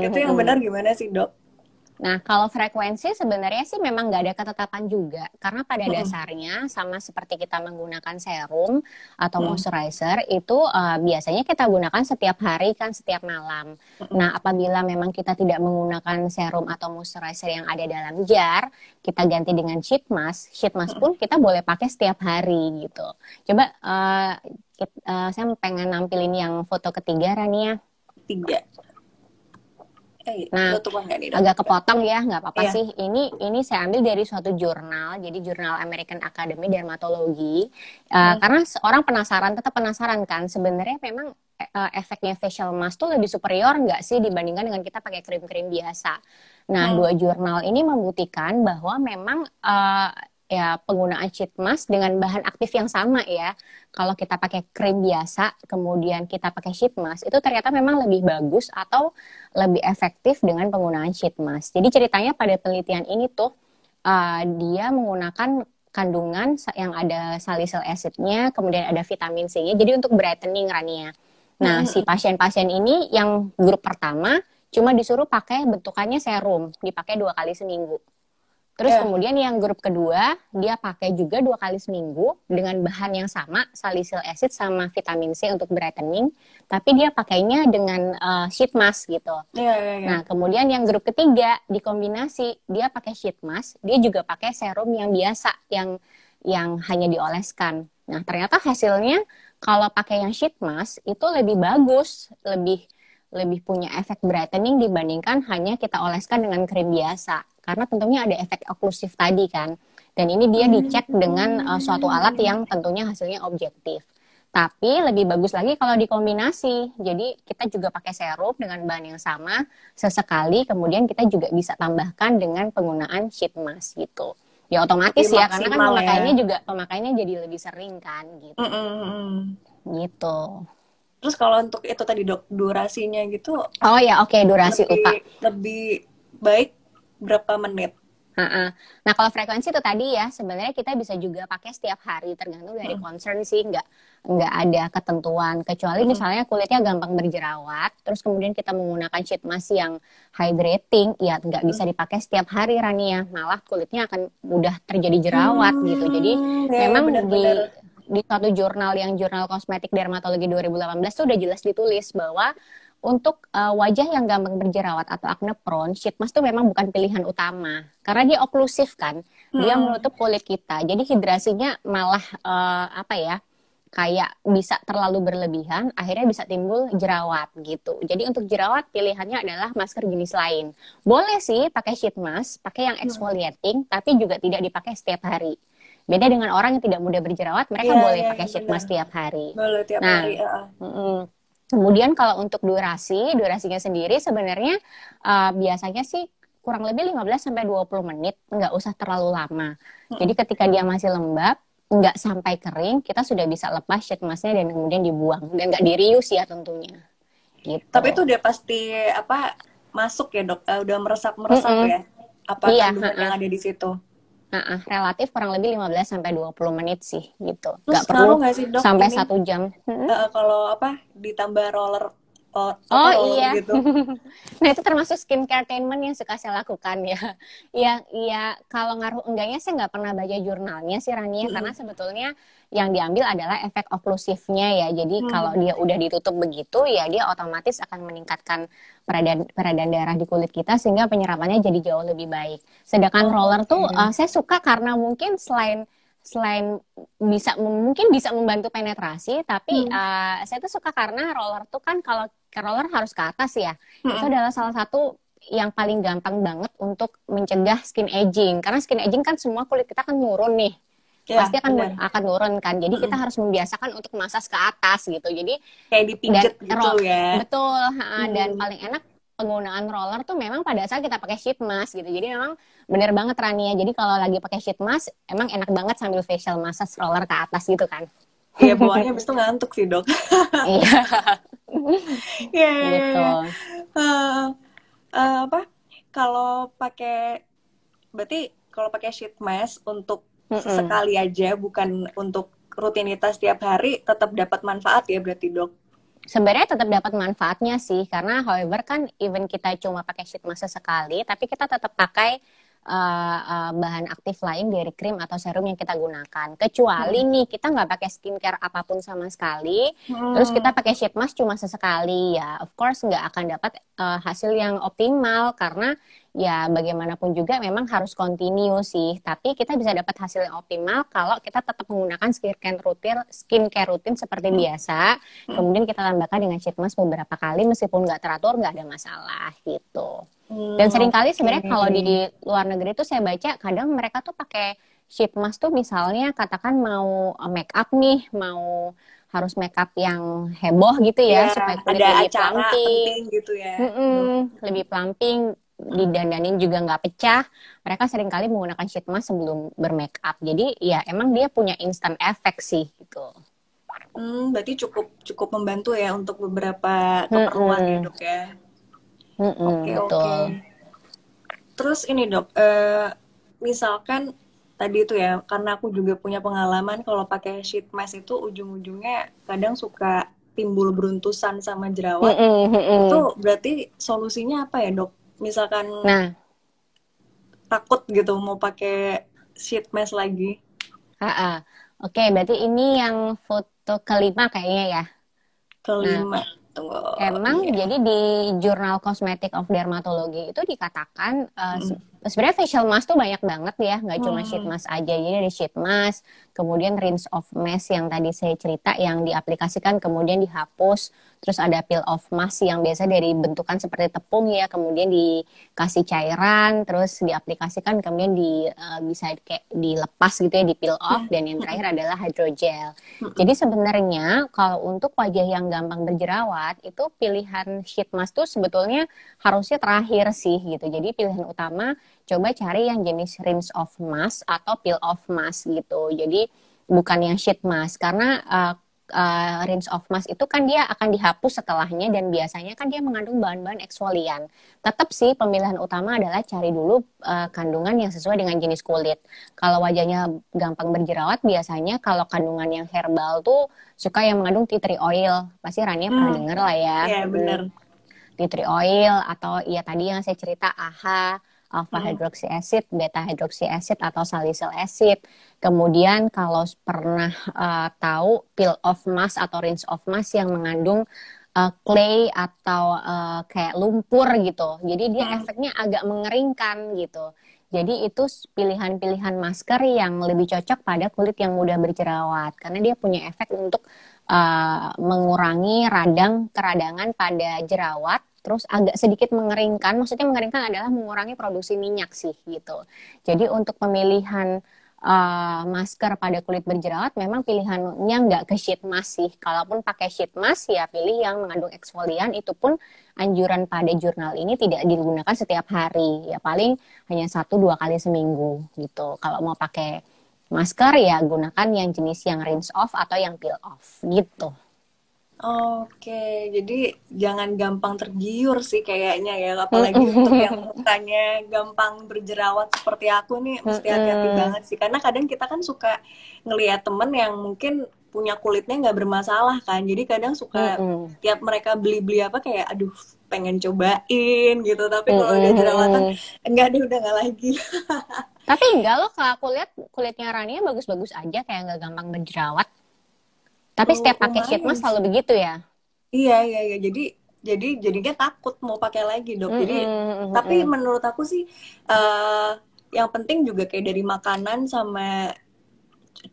itu yang benar gimana sih dok Nah, kalau frekuensi sebenarnya sih memang nggak ada ketetapan juga, karena pada hmm. dasarnya sama seperti kita menggunakan serum atau hmm. moisturizer itu uh, biasanya kita gunakan setiap hari kan setiap malam. Hmm. Nah, apabila memang kita tidak menggunakan serum atau moisturizer yang ada dalam jar, kita ganti dengan sheet mask. Sheet mask pun kita boleh pakai setiap hari gitu. Coba uh, eh, kita, uh, eh, saya pengen nampilin yang foto ketiga Rania. Tiga. Gitu. nah, Agak kepotong ya, nggak apa-apa yeah. sih. Ini ini saya ambil dari suatu jurnal, jadi jurnal American Academy Dermatologi. Uh, eh, hmm. Karena orang penasaran, tetap penasaran kan. Sebenarnya memang uh, efeknya facial mask tuh lebih superior nggak sih dibandingkan dengan kita pakai krim-krim biasa. Nah, hmm. dua jurnal ini membuktikan bahwa memang uh, ya penggunaan sheet mask dengan bahan aktif yang sama ya. Kalau kita pakai krim biasa, kemudian kita pakai sheet mask, itu ternyata memang lebih bagus atau lebih efektif dengan penggunaan sheet mask. Jadi ceritanya pada penelitian ini tuh uh, dia menggunakan kandungan yang ada salicylic acidnya, kemudian ada vitamin C-nya. Jadi untuk brightening Rania. Nah, mm -hmm. si pasien-pasien ini yang grup pertama cuma disuruh pakai bentukannya serum, dipakai dua kali seminggu. Terus yeah. kemudian yang grup kedua dia pakai juga dua kali seminggu dengan bahan yang sama salicylic acid sama vitamin C untuk brightening, tapi dia pakainya dengan uh, sheet mask gitu. Yeah, yeah, yeah. Nah kemudian yang grup ketiga dikombinasi dia pakai sheet mask, dia juga pakai serum yang biasa yang yang hanya dioleskan. Nah ternyata hasilnya kalau pakai yang sheet mask itu lebih bagus, lebih lebih punya efek brightening dibandingkan hanya kita oleskan dengan krim biasa karena tentunya ada efek oklusif tadi kan dan ini dia hmm, dicek hmm. dengan uh, suatu alat yang tentunya hasilnya objektif tapi lebih bagus lagi kalau dikombinasi jadi kita juga pakai serum dengan bahan yang sama sesekali kemudian kita juga bisa tambahkan dengan penggunaan sheet mask gitu ya otomatis ya, karena kan pemakainya ya. juga pemakainya jadi lebih sering kan gitu mm -mm. gitu Terus kalau untuk itu tadi dok durasinya gitu? Oh ya oke okay, durasi lebih, upah lebih baik berapa menit? Nah kalau frekuensi itu tadi ya sebenarnya kita bisa juga pakai setiap hari tergantung dari hmm. concern sih nggak nggak ada ketentuan kecuali hmm. misalnya kulitnya gampang berjerawat terus kemudian kita menggunakan sheet mask yang hydrating ya nggak bisa hmm. dipakai setiap hari Rania malah kulitnya akan mudah terjadi jerawat hmm. gitu jadi ya, memang benar-benar. di di satu jurnal yang jurnal kosmetik dermatologi 2018 tuh udah jelas ditulis bahwa untuk uh, wajah yang gampang berjerawat atau acne prone, sheet mask tuh memang bukan pilihan utama karena dia oklusif kan, hmm. dia menutup kulit kita. Jadi hidrasinya malah uh, apa ya? kayak bisa terlalu berlebihan, akhirnya bisa timbul jerawat gitu. Jadi untuk jerawat pilihannya adalah masker jenis lain. Boleh sih pakai sheet mask, pakai yang hmm. exfoliating, hmm. tapi juga tidak dipakai setiap hari. Beda dengan orang yang tidak mudah berjerawat, mereka yeah, boleh yeah, pakai yeah, sheet mask tiap hari. Boleh tiap nah, hari. Uh. Mm -mm. Kemudian kalau untuk durasi, durasinya sendiri sebenarnya uh, biasanya sih kurang lebih 15 sampai 20 menit, nggak usah terlalu lama. Jadi ketika dia masih lembab, nggak sampai kering, kita sudah bisa lepas sheet masknya dan kemudian dibuang dan nggak dirius ya tentunya. Gitu. Tapi itu udah pasti apa masuk ya dok, uh, udah meresap meresap mm -hmm. ya apa iya, kandungan uh -uh. yang ada di situ. Uh-uh, relatif kurang lebih 15 sampai 20 menit sih gitu. Terus gak perlu gak sih, dok, sampai satu jam. Uh, kalau apa ditambah roller Oh, oh, oh iya. Gitu. (laughs) nah itu termasuk skincare treatment yang suka saya lakukan ya. (laughs) Ya, iya kalau ngaruh enggaknya saya nggak pernah baca jurnalnya sih Rania mm karena sebetulnya yang diambil adalah efek oklusifnya ya. Jadi mm. kalau dia udah ditutup begitu ya dia otomatis akan meningkatkan peradaan peradaan darah di kulit kita sehingga penyerapannya jadi jauh lebih baik. Sedangkan oh, roller tuh uh, saya suka karena mungkin selain selain bisa mungkin bisa membantu penetrasi tapi hmm. uh, saya tuh suka karena roller tuh kan kalau roller harus ke atas ya hmm. itu adalah salah satu yang paling gampang banget untuk mencegah skin aging karena skin aging kan semua kulit kita kan nurun nih ya, pasti akan bener. akan turun kan jadi -hmm. kita harus membiasakan untuk masas ke atas gitu jadi kayak dipijat gitu ya betul dan hmm. paling enak penggunaan roller tuh memang pada saat kita pakai sheet mask gitu. Jadi memang bener banget Rania. Jadi kalau lagi pakai sheet mask emang enak banget sambil facial massage roller ke atas gitu kan. Iya, pokoknya habis itu ngantuk sih, Dok. Iya. Iya. iya, iya. Gitu. Uh, uh, apa? Kalau pakai berarti kalau pakai sheet mask untuk mm -mm. sekali aja bukan untuk rutinitas tiap hari tetap dapat manfaat ya berarti, Dok sebenarnya tetap dapat manfaatnya sih karena however kan even kita cuma pakai sheet mask sekali tapi kita tetap pakai uh, uh, bahan aktif lain dari krim atau serum yang kita gunakan kecuali hmm. nih kita nggak pakai skincare apapun sama sekali hmm. terus kita pakai sheet mask cuma sesekali ya of course nggak akan dapat uh, hasil yang optimal karena ya bagaimanapun juga memang harus kontinu sih. Tapi kita bisa dapat hasil yang optimal kalau kita tetap menggunakan skincare rutin, skincare rutin seperti biasa. Kemudian kita tambahkan dengan sheet mask beberapa kali meskipun nggak teratur nggak ada masalah gitu. Dan hmm, seringkali sebenarnya okay. kalau di, di luar negeri itu saya baca kadang mereka tuh pakai sheet mask tuh misalnya katakan mau make up nih, mau harus make up yang heboh gitu ya, yeah, supaya kulit ada lebih acara, plumping gitu ya. Mm -mm, lebih plumping didandanin juga nggak pecah. Mereka seringkali menggunakan sheet mask sebelum bermake up. Jadi ya emang dia punya instant effect sih gitu. Hmm, berarti cukup cukup membantu ya untuk beberapa keperluan mm ya dok ya. Mm oke okay, oke. Terus ini dok, uh, misalkan tadi itu ya karena aku juga punya pengalaman kalau pakai sheet mask itu ujung-ujungnya kadang suka timbul beruntusan sama jerawat mm hmm, itu berarti solusinya apa ya dok misalkan nah. takut gitu mau pakai sheet mask lagi. Ah, oke, okay, berarti ini yang foto kelima kayaknya ya. Kelima. Nah. Tunggu. Emang iya. jadi di Jurnal Cosmetic of Dermatology itu dikatakan uh, mm sebenarnya facial mask tuh banyak banget ya, nggak cuma hmm. sheet mask aja. Jadi ada sheet mask, kemudian rinse off mask yang tadi saya cerita yang diaplikasikan kemudian dihapus, terus ada peel off mask yang biasa dari bentukan seperti tepung ya, kemudian dikasih cairan, terus diaplikasikan kemudian di uh, bisa kayak dilepas gitu ya, di peel ya. off dan yang terakhir hmm. adalah hydrogel. Hmm. Jadi sebenarnya kalau untuk wajah yang gampang berjerawat itu pilihan sheet mask tuh sebetulnya harusnya terakhir sih gitu. Jadi pilihan utama coba cari yang jenis rims of mask atau peel of mask gitu. Jadi bukan yang sheet mask karena uh, uh, rims of mask itu kan dia akan dihapus setelahnya dan biasanya kan dia mengandung bahan-bahan eksfolian. Tetap sih pemilihan utama adalah cari dulu uh, kandungan yang sesuai dengan jenis kulit. Kalau wajahnya gampang berjerawat biasanya kalau kandungan yang herbal tuh suka yang mengandung tea tree oil. Pasti Rania hmm. pernah dengar lah ya. Iya yeah, benar. Tea tree oil atau ya tadi yang saya cerita AHA alpha hmm. hydroxy acid, beta hydroxy acid atau salicylic acid. Kemudian kalau pernah uh, tahu peel off mask atau rinse off mask yang mengandung uh, clay atau uh, kayak lumpur gitu. Jadi dia hmm. efeknya agak mengeringkan gitu. Jadi itu pilihan-pilihan masker yang lebih cocok pada kulit yang mudah berjerawat karena dia punya efek untuk uh, mengurangi radang keradangan pada jerawat terus agak sedikit mengeringkan. Maksudnya mengeringkan adalah mengurangi produksi minyak sih gitu. Jadi untuk pemilihan uh, masker pada kulit berjerawat memang pilihannya nggak ke sheet mask sih. Kalaupun pakai sheet mask ya pilih yang mengandung eksfolian itu pun anjuran pada jurnal ini tidak digunakan setiap hari. Ya paling hanya satu dua kali seminggu gitu. Kalau mau pakai masker ya gunakan yang jenis yang rinse off atau yang peel off gitu. Oke, jadi jangan gampang tergiur sih kayaknya ya, apalagi untuk yang mukanya gampang berjerawat seperti aku nih mesti hati-hati banget sih, karena kadang kita kan suka ngelihat temen yang mungkin punya kulitnya nggak bermasalah kan, jadi kadang suka tiap mereka beli-beli apa kayak aduh pengen cobain gitu, tapi kalau udah jerawatan enggak deh udah nggak lagi. (laughs) tapi enggak loh, kalau aku lihat kulitnya Rania bagus-bagus aja kayak nggak gampang berjerawat. Tapi setiap pakai sheet mask selalu begitu ya? Iya iya iya. Jadi jadi jadinya takut mau pakai lagi dok. Jadi mm-hmm. tapi menurut aku sih uh, yang penting juga kayak dari makanan sama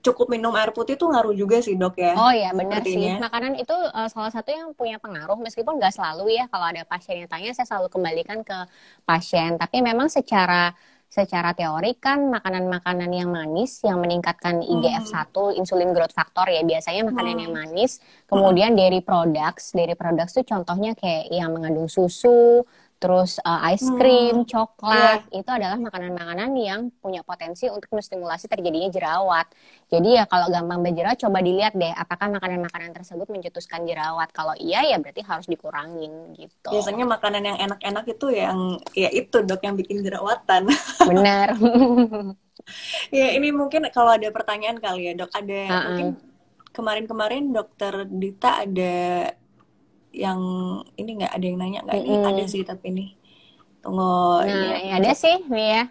cukup minum air putih tuh ngaruh juga sih dok ya. Oh iya benar sih. Makanan itu uh, salah satu yang punya pengaruh meskipun nggak selalu ya. Kalau ada pasien yang tanya saya selalu kembalikan ke pasien. Tapi memang secara secara teori kan makanan-makanan yang manis yang meningkatkan IGF-1 hmm. insulin growth factor ya biasanya makanan hmm. yang manis kemudian dairy products dairy products tuh contohnya kayak yang mengandung susu terus uh, ice hmm. cream, hmm. coklat, yeah. itu adalah makanan-makanan yang punya potensi untuk menstimulasi terjadinya jerawat. Jadi ya kalau gampang berjerawat coba dilihat deh apakah makanan-makanan tersebut mencetuskan jerawat. Kalau iya ya berarti harus dikurangin gitu. Biasanya makanan yang enak-enak itu yang ya itu dok yang bikin jerawatan. (laughs) Benar. ya ini mungkin kalau ada pertanyaan kali ya dok ada uh -uh. mungkin kemarin-kemarin dokter Dita ada yang ini nggak ada yang nanya nggak -hmm. ada sih tapi ini tunggu nah ini. Ya. ya, ada sih nih ya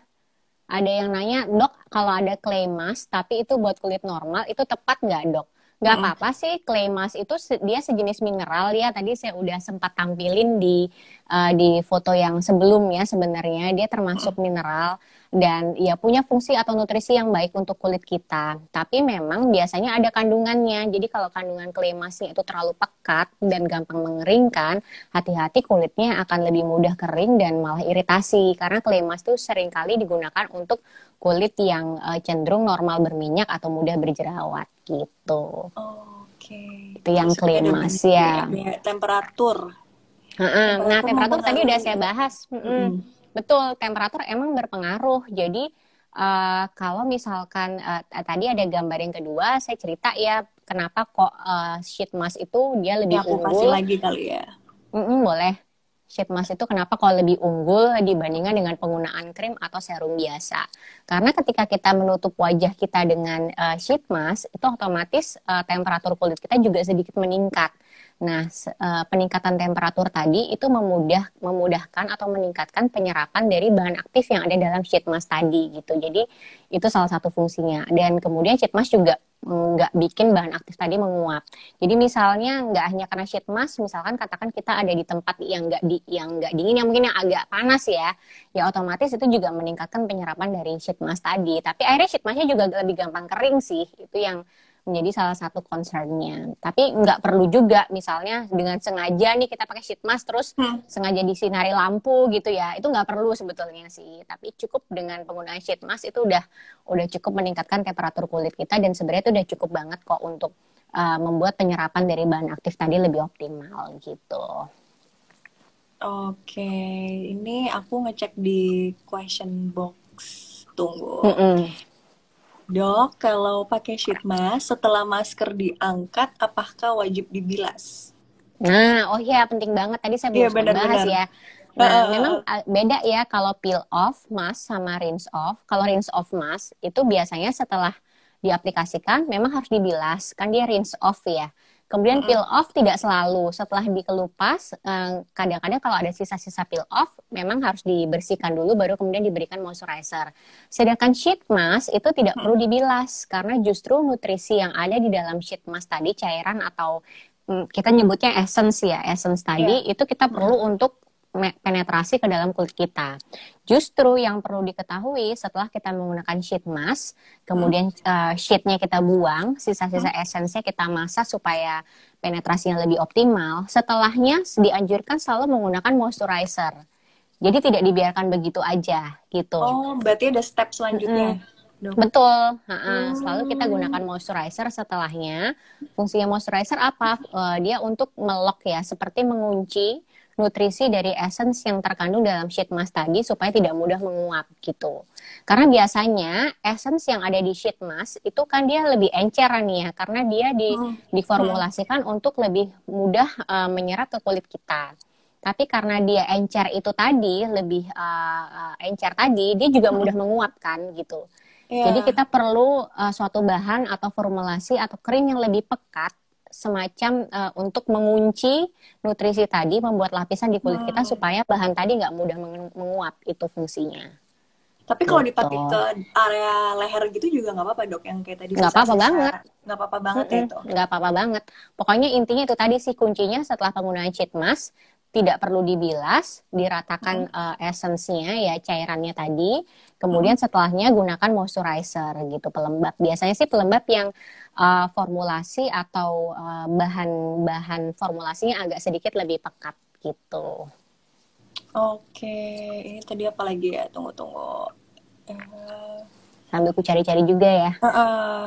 ada yang nanya dok kalau ada clay mask tapi itu buat kulit normal itu tepat nggak dok Nggak apa-apa sih clay mask itu dia sejenis mineral ya. Tadi saya udah sempat tampilin di uh, di foto yang sebelumnya sebenarnya dia termasuk mineral dan ya punya fungsi atau nutrisi yang baik untuk kulit kita. Tapi memang biasanya ada kandungannya. Jadi kalau kandungan clay masknya itu terlalu pekat dan gampang mengeringkan, hati-hati kulitnya akan lebih mudah kering dan malah iritasi karena clay mask itu seringkali digunakan untuk kulit yang uh, cenderung normal berminyak atau mudah berjerawat gitu. Oke. Itu yang Maksudnya mas ya. ya temperatur. temperatur. Nah, temperatur tadi udah saya bahas. Betul, temperatur emang berpengaruh. Jadi uh, kalau misalkan uh, tadi ada gambar yang kedua, saya cerita ya kenapa kok uh, sheet mask itu dia lebih ya, aku lagi kali ya. Mm -mm, boleh sheet mask itu kenapa kalau lebih unggul dibandingkan dengan penggunaan krim atau serum biasa. Karena ketika kita menutup wajah kita dengan uh, sheet mask, itu otomatis uh, temperatur kulit kita juga sedikit meningkat. Nah, eh, peningkatan temperatur tadi itu memudah memudahkan atau meningkatkan penyerapan dari bahan aktif yang ada dalam sheet mask tadi gitu. Jadi itu salah satu fungsinya. Dan kemudian sheet mask juga nggak bikin bahan aktif tadi menguap. Jadi misalnya nggak hanya karena sheet mask, misalkan katakan kita ada di tempat yang nggak di yang nggak dingin, yang mungkin yang agak panas ya, ya otomatis itu juga meningkatkan penyerapan dari sheet mask tadi. Tapi akhirnya sheet masknya juga lebih gampang kering sih, itu yang menjadi salah satu concernnya. Tapi nggak perlu juga misalnya dengan sengaja nih kita pakai sheet mask terus hmm. sengaja disinari lampu gitu ya. Itu nggak perlu sebetulnya sih. Tapi cukup dengan penggunaan sheet mask itu udah udah cukup meningkatkan temperatur kulit kita dan sebenarnya itu udah cukup banget kok untuk uh, membuat penyerapan dari bahan aktif tadi lebih optimal gitu. Oke, ini aku ngecek di question box. Tunggu. Mm -mm. Dok, kalau pakai sheet mask, setelah masker diangkat, apakah wajib dibilas? Nah, oh iya penting banget. Tadi saya iya, belum yeah, bahas ya. Nah, memang ah, beda ya kalau peel off mask sama rinse off. Kalau rinse off mask itu biasanya setelah diaplikasikan memang harus dibilas, kan dia rinse off ya. Kemudian peel off tidak selalu. Setelah dikelupas, eh, kadang-kadang kalau ada sisa-sisa peel off, memang harus dibersihkan dulu, baru kemudian diberikan moisturizer. Sedangkan sheet mask itu tidak perlu dibilas, karena justru nutrisi yang ada di dalam sheet mask tadi, cairan atau mm, kita nyebutnya essence ya, essence tadi, yeah. itu kita perlu untuk penetrasi ke dalam kulit kita. Justru yang perlu diketahui setelah kita menggunakan sheet mask, kemudian hmm. uh, sheetnya kita buang, sisa-sisa hmm. esensnya kita masak supaya penetrasinya lebih optimal. Setelahnya dianjurkan selalu menggunakan moisturizer. Jadi tidak dibiarkan begitu aja gitu. Oh, berarti ada step selanjutnya. Hmm. Dong. Betul, ha -ha. Hmm. selalu kita gunakan moisturizer setelahnya. Fungsinya moisturizer apa? Uh, dia untuk melock ya, seperti mengunci nutrisi dari essence yang terkandung dalam sheet mask tadi supaya tidak mudah menguap gitu. Karena biasanya essence yang ada di sheet mask itu kan dia lebih enceran ya karena dia di, oh. Iya. diformulasikan hmm. untuk lebih mudah uh, menyerap ke kulit kita. Tapi karena dia encer itu tadi lebih uh, encer tadi dia juga hmm. mudah menguap kan gitu. Yeah. Jadi kita perlu uh, suatu bahan atau formulasi atau krim yang lebih pekat semacam uh, untuk mengunci nutrisi tadi, membuat lapisan di kulit hmm. kita supaya bahan tadi nggak mudah menguap itu fungsinya. Tapi kalau dipakai ke area leher gitu juga nggak apa-apa dok yang kayak tadi. Nggak apa-apa banget. Nggak apa-apa banget -hmm. Ya, itu. Nggak apa-apa banget. Pokoknya intinya itu tadi sih kuncinya setelah penggunaan sheet mask tidak perlu dibilas, diratakan hmm. uh, eh, esensinya ya cairannya tadi. Kemudian hmm. setelahnya gunakan moisturizer gitu pelembab. Biasanya sih pelembab yang uh, formulasi atau eh, bahan-bahan uh, formulasinya agak sedikit lebih pekat gitu. Oke, ini tadi apa lagi ya? Tunggu-tunggu. Uh... Eh, Sambil ku cari-cari juga ya. Uh, uh.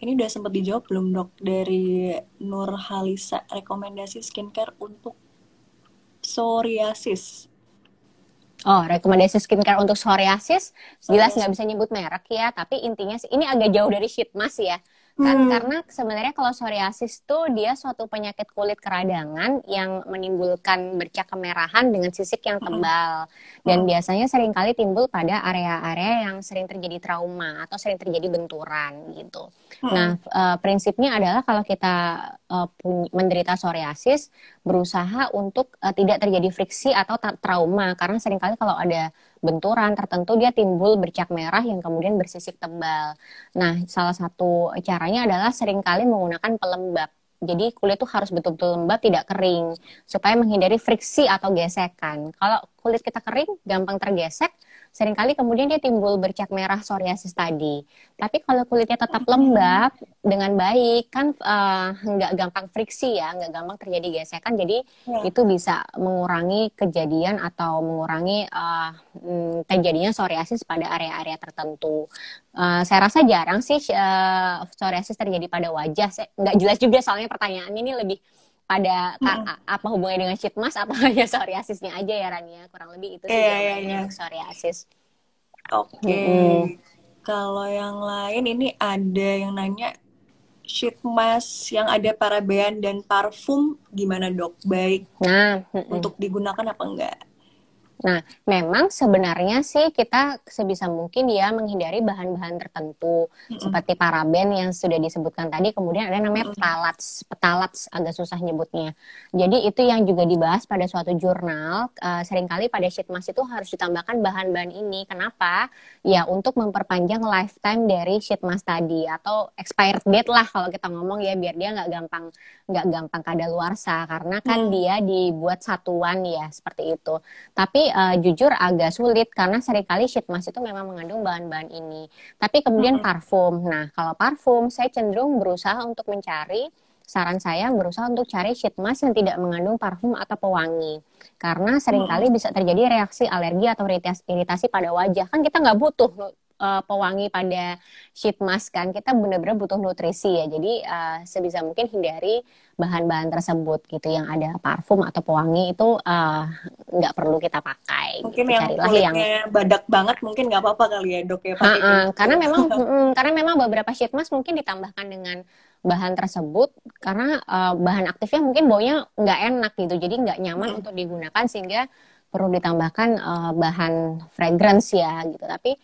Ini udah sempat dijawab belum dok dari Nur Halisa rekomendasi skincare untuk psoriasis? Oh, rekomendasi skincare untuk psoriasis, jelas nggak bisa nyebut merek ya, tapi intinya ini agak jauh dari sheet mask ya kan hmm. karena sebenarnya kalau psoriasis tuh dia suatu penyakit kulit keradangan yang menimbulkan bercak kemerahan dengan sisik yang tebal dan biasanya seringkali timbul pada area-area yang sering terjadi trauma atau sering terjadi benturan gitu. Hmm. Nah, uh, prinsipnya adalah kalau kita uh, menderita psoriasis berusaha untuk uh, tidak terjadi friksi atau trauma karena seringkali kalau ada benturan tertentu dia timbul bercak merah yang kemudian bersisik tebal. Nah, salah satu caranya adalah seringkali menggunakan pelembab. Jadi kulit itu harus betul-betul lembab, tidak kering, supaya menghindari friksi atau gesekan. Kalau kulit kita kering, gampang tergesek, seringkali kemudian dia timbul bercak merah psoriasis tadi. Tapi kalau kulitnya tetap lembab dengan baik, kan uh, nggak gampang friksi ya, nggak gampang terjadi gesekan. Jadi ya. itu bisa mengurangi kejadian atau mengurangi uh, terjadinya psoriasis pada area-area tertentu. Uh, saya rasa jarang sih uh, psoriasis terjadi pada wajah. Saya nggak jelas juga soalnya pertanyaan ini lebih pada hmm. apa hubungannya dengan sheet mask atau (laughs) hanya psoriasisnya aja ya Rania kurang lebih itu sih yeah, yeah, yeah. psoriasis. Iya. Oke. Okay. Mm. Kalau yang lain ini ada yang nanya sheet mask yang ada paraben dan parfum gimana dok baik nah, mm -mm. untuk digunakan apa enggak? Nah, memang sebenarnya sih kita sebisa mungkin ya menghindari bahan-bahan tertentu mm-hmm. seperti paraben yang sudah disebutkan tadi, kemudian ada namanya petalats, petalats agak susah nyebutnya. Jadi itu yang juga dibahas pada suatu jurnal, uh, seringkali pada sheet mask itu harus ditambahkan bahan-bahan ini. Kenapa? Ya untuk memperpanjang lifetime dari sheet mask tadi atau expired date lah kalau kita ngomong ya biar dia nggak gampang nggak gampang kadaluarsa karena kan mm. dia dibuat satuan ya seperti itu. Tapi uh, jujur agak sulit karena seringkali sheet mask itu memang mengandung bahan-bahan ini. Tapi kemudian hmm. parfum. Nah, kalau parfum saya cenderung berusaha untuk mencari saran saya berusaha untuk cari sheet mask yang tidak mengandung parfum atau pewangi karena seringkali bisa terjadi reaksi alergi atau iritasi pada wajah kan kita nggak butuh uh, pewangi pada sheet mask kan kita benar-benar butuh nutrisi ya jadi uh, sebisa mungkin hindari bahan-bahan tersebut gitu yang ada parfum atau pewangi itu eh, nggak uh, perlu kita pakai mungkin gitu. yang Carilah yang badak banget mungkin nggak apa-apa kali ya dok ya pakai uh -uh, karena gitu. memang (laughs) mm, karena memang beberapa sheet mask mungkin ditambahkan dengan bahan tersebut karena uh, bahan aktifnya mungkin baunya nggak enak gitu jadi nggak nyaman hmm. untuk digunakan sehingga perlu ditambahkan uh, bahan fragrance ya gitu tapi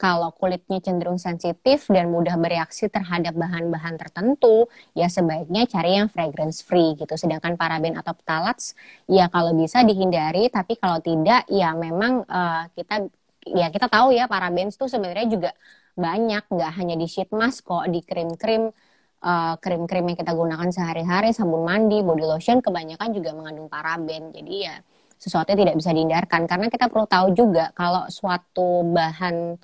kalau kulitnya cenderung sensitif dan mudah bereaksi terhadap bahan-bahan tertentu, ya sebaiknya cari yang fragrance free gitu. Sedangkan paraben atau phthalates, ya kalau bisa dihindari, tapi kalau tidak ya memang uh, kita ya kita tahu ya paraben itu sebenarnya juga banyak, nggak hanya di sheet mask kok, di krim-krim eh, krim krim yang kita gunakan sehari-hari, sabun mandi, body lotion kebanyakan juga mengandung paraben. Jadi ya sesuatu yang tidak bisa dihindarkan karena kita perlu tahu juga kalau suatu bahan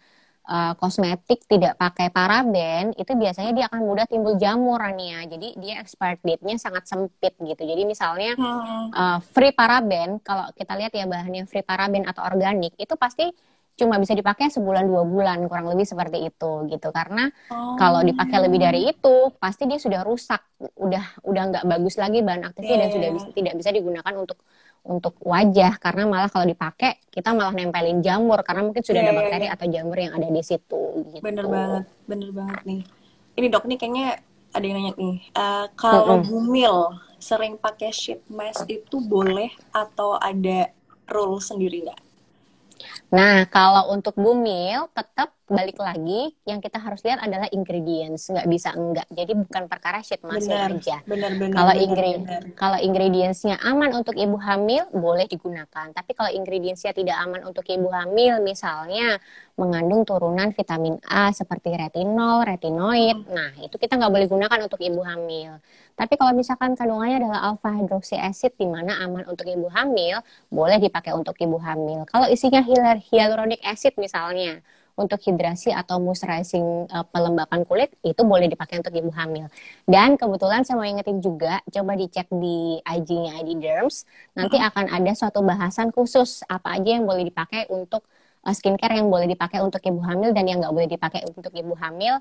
uh, kosmetik tidak pakai paraben itu biasanya dia akan mudah timbul jamur nih jadi dia expired date-nya sangat sempit gitu jadi misalnya hmm. uh, free paraben kalau kita lihat ya bahannya free paraben atau organik itu pasti cuma bisa dipakai sebulan dua bulan kurang lebih seperti itu gitu karena oh. kalau hmm. dipakai lebih dari itu pasti dia sudah rusak udah udah nggak bagus lagi bahan aktifnya yeah. dan iya, sudah iya. bisa, tidak bisa digunakan untuk untuk wajah karena malah kalau dipakai kita malah nempelin jamur karena mungkin sudah yeah, ada iya, bakteri yeah, yeah. atau jamur yang ada di situ gitu. Bener banget, bener banget nih. Ini dok nih kayaknya ada yang nanya nih. Uh, kalau mm -hmm. bumil sering pakai sheet mask itu boleh atau ada rule sendiri nggak? Nah, kalau untuk bumil, tetap balik lagi yang kita harus lihat adalah ingredients, nggak bisa enggak. Jadi bukan perkara masih mask aja. Benar, benar, kalau ingredient kalau ingredientsnya aman untuk ibu hamil boleh digunakan. Tapi kalau ingredientsnya tidak aman untuk ibu hamil, misalnya mengandung turunan vitamin A seperti retinol, retinoid, hmm. nah itu kita nggak boleh gunakan untuk ibu hamil. Tapi kalau misalkan kandungannya adalah alpha hydroxy acid di mana aman untuk ibu hamil, boleh dipakai untuk ibu hamil. Kalau isinya hyaluronic acid misalnya, untuk hidrasi atau moisturizing uh, pelembapan kulit itu boleh dipakai untuk ibu hamil. Dan kebetulan saya mau ingetin juga, coba dicek di IG-nya ID Derms, nanti akan ada suatu bahasan khusus apa aja yang boleh dipakai untuk eh, skincare yang boleh dipakai untuk ibu hamil dan yang nggak boleh dipakai untuk ibu hamil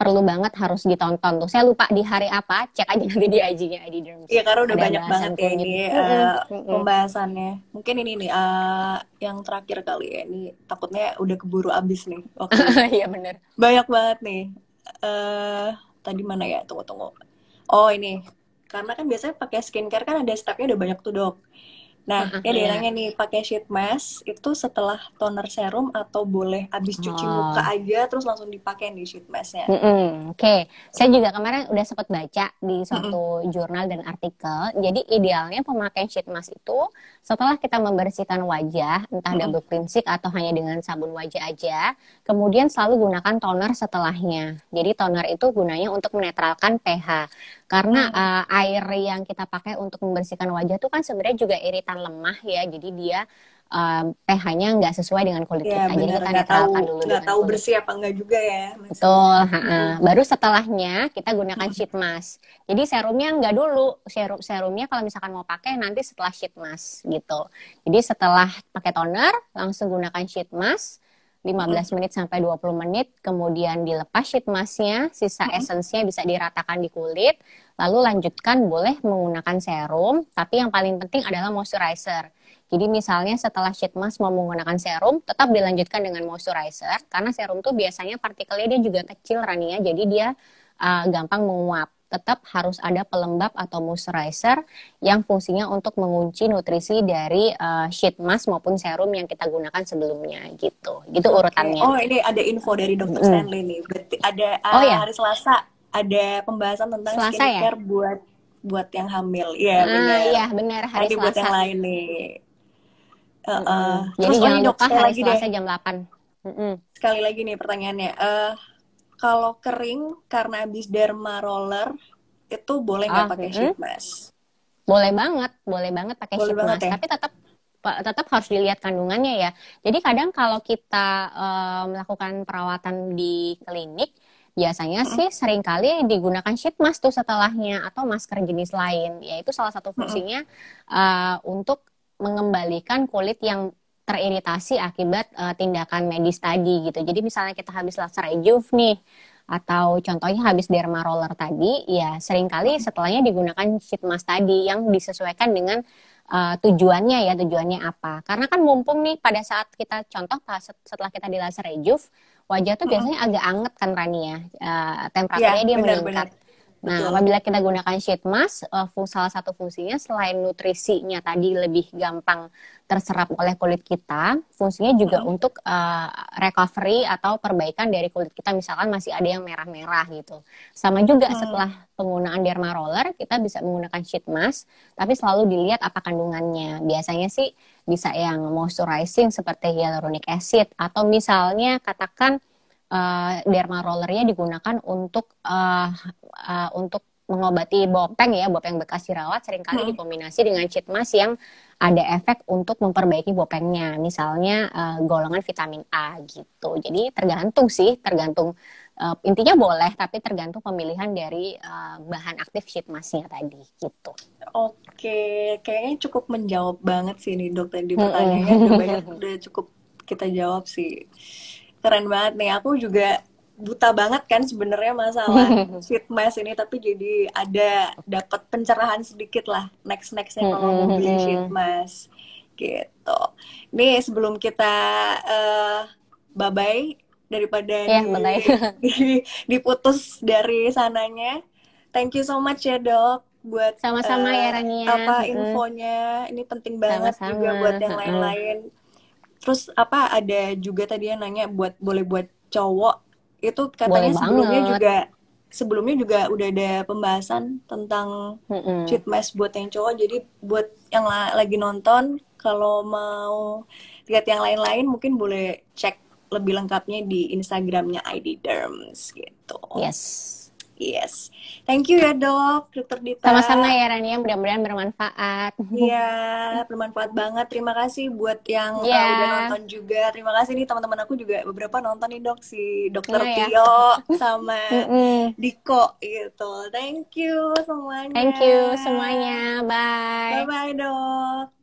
perlu banget harus ditonton tuh. Saya lupa di hari apa, cek aja nanti (laughs) di IG-nya ID Iya, karena udah Ada banyak banget ya ini uh, pembahasannya. Mungkin ini nih uh, yang terakhir kali ya. Ini takutnya udah keburu abis nih. (laughs) Iya bener. Banyak banget nih. Uh, tadi mana ya? Tunggu-tunggu. Oh ini, karena kan biasanya pakai skincare kan ada stepnya udah banyak tuh dok. Nah, ya bilangnya nih pakai sheet mask itu setelah toner serum atau boleh abis cuci oh. muka aja terus langsung dipakai di sheet masknya. Mm-hmm. Oke, okay. saya juga kemarin udah sempat baca di suatu mm-hmm. jurnal dan artikel. Jadi idealnya pemakaian sheet mask itu setelah kita membersihkan wajah, entah hmm. double cleansing atau hanya dengan sabun wajah aja, kemudian selalu gunakan toner setelahnya. Jadi toner itu gunanya untuk menetralkan pH. Karena uh, air yang kita pakai untuk membersihkan wajah itu kan sebenarnya juga iritan lemah ya. Jadi dia um, pH-nya nggak sesuai dengan kulit ya, kita. Bener, Jadi kita netralkan dulu. Nggak tahu kulit. bersih apa nggak juga ya. Maksudnya. Betul. Ha -ha. Baru setelahnya kita gunakan sheet mask. Jadi serumnya nggak dulu. Serum serumnya kalau misalkan mau pakai nanti setelah sheet mask gitu. Jadi setelah pakai toner langsung gunakan sheet mask. 15 hmm. menit sampai 20 menit kemudian dilepas sheet masknya sisa hmm. esensnya bisa diratakan di kulit lalu lanjutkan boleh menggunakan serum tapi yang paling penting adalah moisturizer jadi misalnya setelah sheet mask mau menggunakan serum, tetap dilanjutkan dengan moisturizer karena serum tuh biasanya partikelnya dia juga kecil Rania, ya. jadi dia uh, gampang menguap. Tetap harus ada pelembab atau moisturizer yang fungsinya untuk mengunci nutrisi dari uh, sheet mask maupun serum yang kita gunakan sebelumnya gitu. Gitu okay. urutannya. Oh, ini ada info dari Dr. Mm. Stanley nih. Berarti ada uh, oh, iya. hari Selasa ada pembahasan tentang Selasa, skincare ya? buat buat yang hamil. Iya, yeah, ah, benar. Iya, benar hari Nanti Selasa. buat yang lain nih. Jadi Terus oh, jangan lupa lagi Selasa deh. jam 8. Mm-hmm. Sekali lagi nih pertanyaannya. Uh, kalau kering karena habis derma roller itu boleh nggak ah, pakai mm sheet mask? Boleh banget, boleh banget pakai sheet banget mask. Ya? Tapi tetap tetap harus dilihat kandungannya ya. Jadi kadang kalau kita uh, melakukan perawatan di klinik biasanya mm-hmm. sih seringkali digunakan sheet mask tuh setelahnya atau masker jenis lain yaitu salah satu fungsinya mm-hmm. uh, untuk mengembalikan kulit yang teriritasi akibat uh, tindakan medis tadi gitu. Jadi misalnya kita habis laser rejuve nih atau contohnya habis derma roller tadi, ya seringkali setelahnya digunakan sheet mask tadi yang disesuaikan dengan uh, tujuannya ya tujuannya apa karena kan mumpung nih pada saat kita contoh setelah kita di laser wajah tuh biasanya agak anget kan Rania, ya uh, temperaturnya ya, dia benar, meningkat Nah, apabila kita gunakan sheet mask, uh, salah satu fungsinya selain nutrisinya tadi lebih gampang terserap oleh kulit kita, fungsinya juga hmm. untuk uh, recovery atau perbaikan dari kulit kita misalkan masih ada yang merah-merah gitu. Sama juga hmm. setelah penggunaan derma roller, kita bisa menggunakan sheet mask, tapi selalu dilihat apa kandungannya. Biasanya sih bisa yang moisturizing seperti hyaluronic acid atau misalnya katakan uh, derma rollernya digunakan untuk uh, uh, untuk mengobati bopeng ya bopeng bekas dirawat seringkali hmm. dikombinasi dengan sheet mask yang ada efek untuk memperbaiki bopengnya misalnya uh, golongan vitamin A gitu jadi tergantung sih tergantung uh, intinya boleh tapi tergantung pemilihan dari uh, bahan aktif sheet masknya tadi gitu oke kayaknya cukup menjawab banget sih ini, dokter. di pertanyaannya udah banyak (laughs) udah cukup kita jawab sih keren banget nih aku juga buta banget kan sebenarnya masalah (laughs) mask ini tapi jadi ada dapat pencerahan sedikit lah next nextnya kalau mau beli mask gitu. Nih sebelum kita uh, bye bye daripada ya, (laughs) di, diputus dari sananya. Thank you so much ya dok buat sama-sama uh, ya eh, Rania apa infonya ini penting banget Sama-sama. juga buat yang lain-lain. Hmm. Terus apa ada juga tadi yang nanya buat boleh buat cowok itu katanya boleh sebelumnya banget. juga sebelumnya juga udah ada pembahasan tentang mm hmm cheat mess buat yang cowok. Jadi buat yang la lagi nonton kalau mau lihat yang lain-lain mungkin boleh cek lebih lengkapnya di Instagramnya ID Derms gitu. Yes. Yes. Thank you ya dok, dokter Dita. Sama-sama ya Rania, mudah-mudahan bermanfaat. Iya, bermanfaat banget. Terima kasih buat yang yeah. Iya. uh, udah nonton juga. Terima kasih nih teman-teman aku juga beberapa nonton nih dok si dokter yeah, ya. Tio ya. sama (laughs) mm -mm. Diko gitu. Thank you semuanya. Thank you semuanya. Bye. Bye bye dok.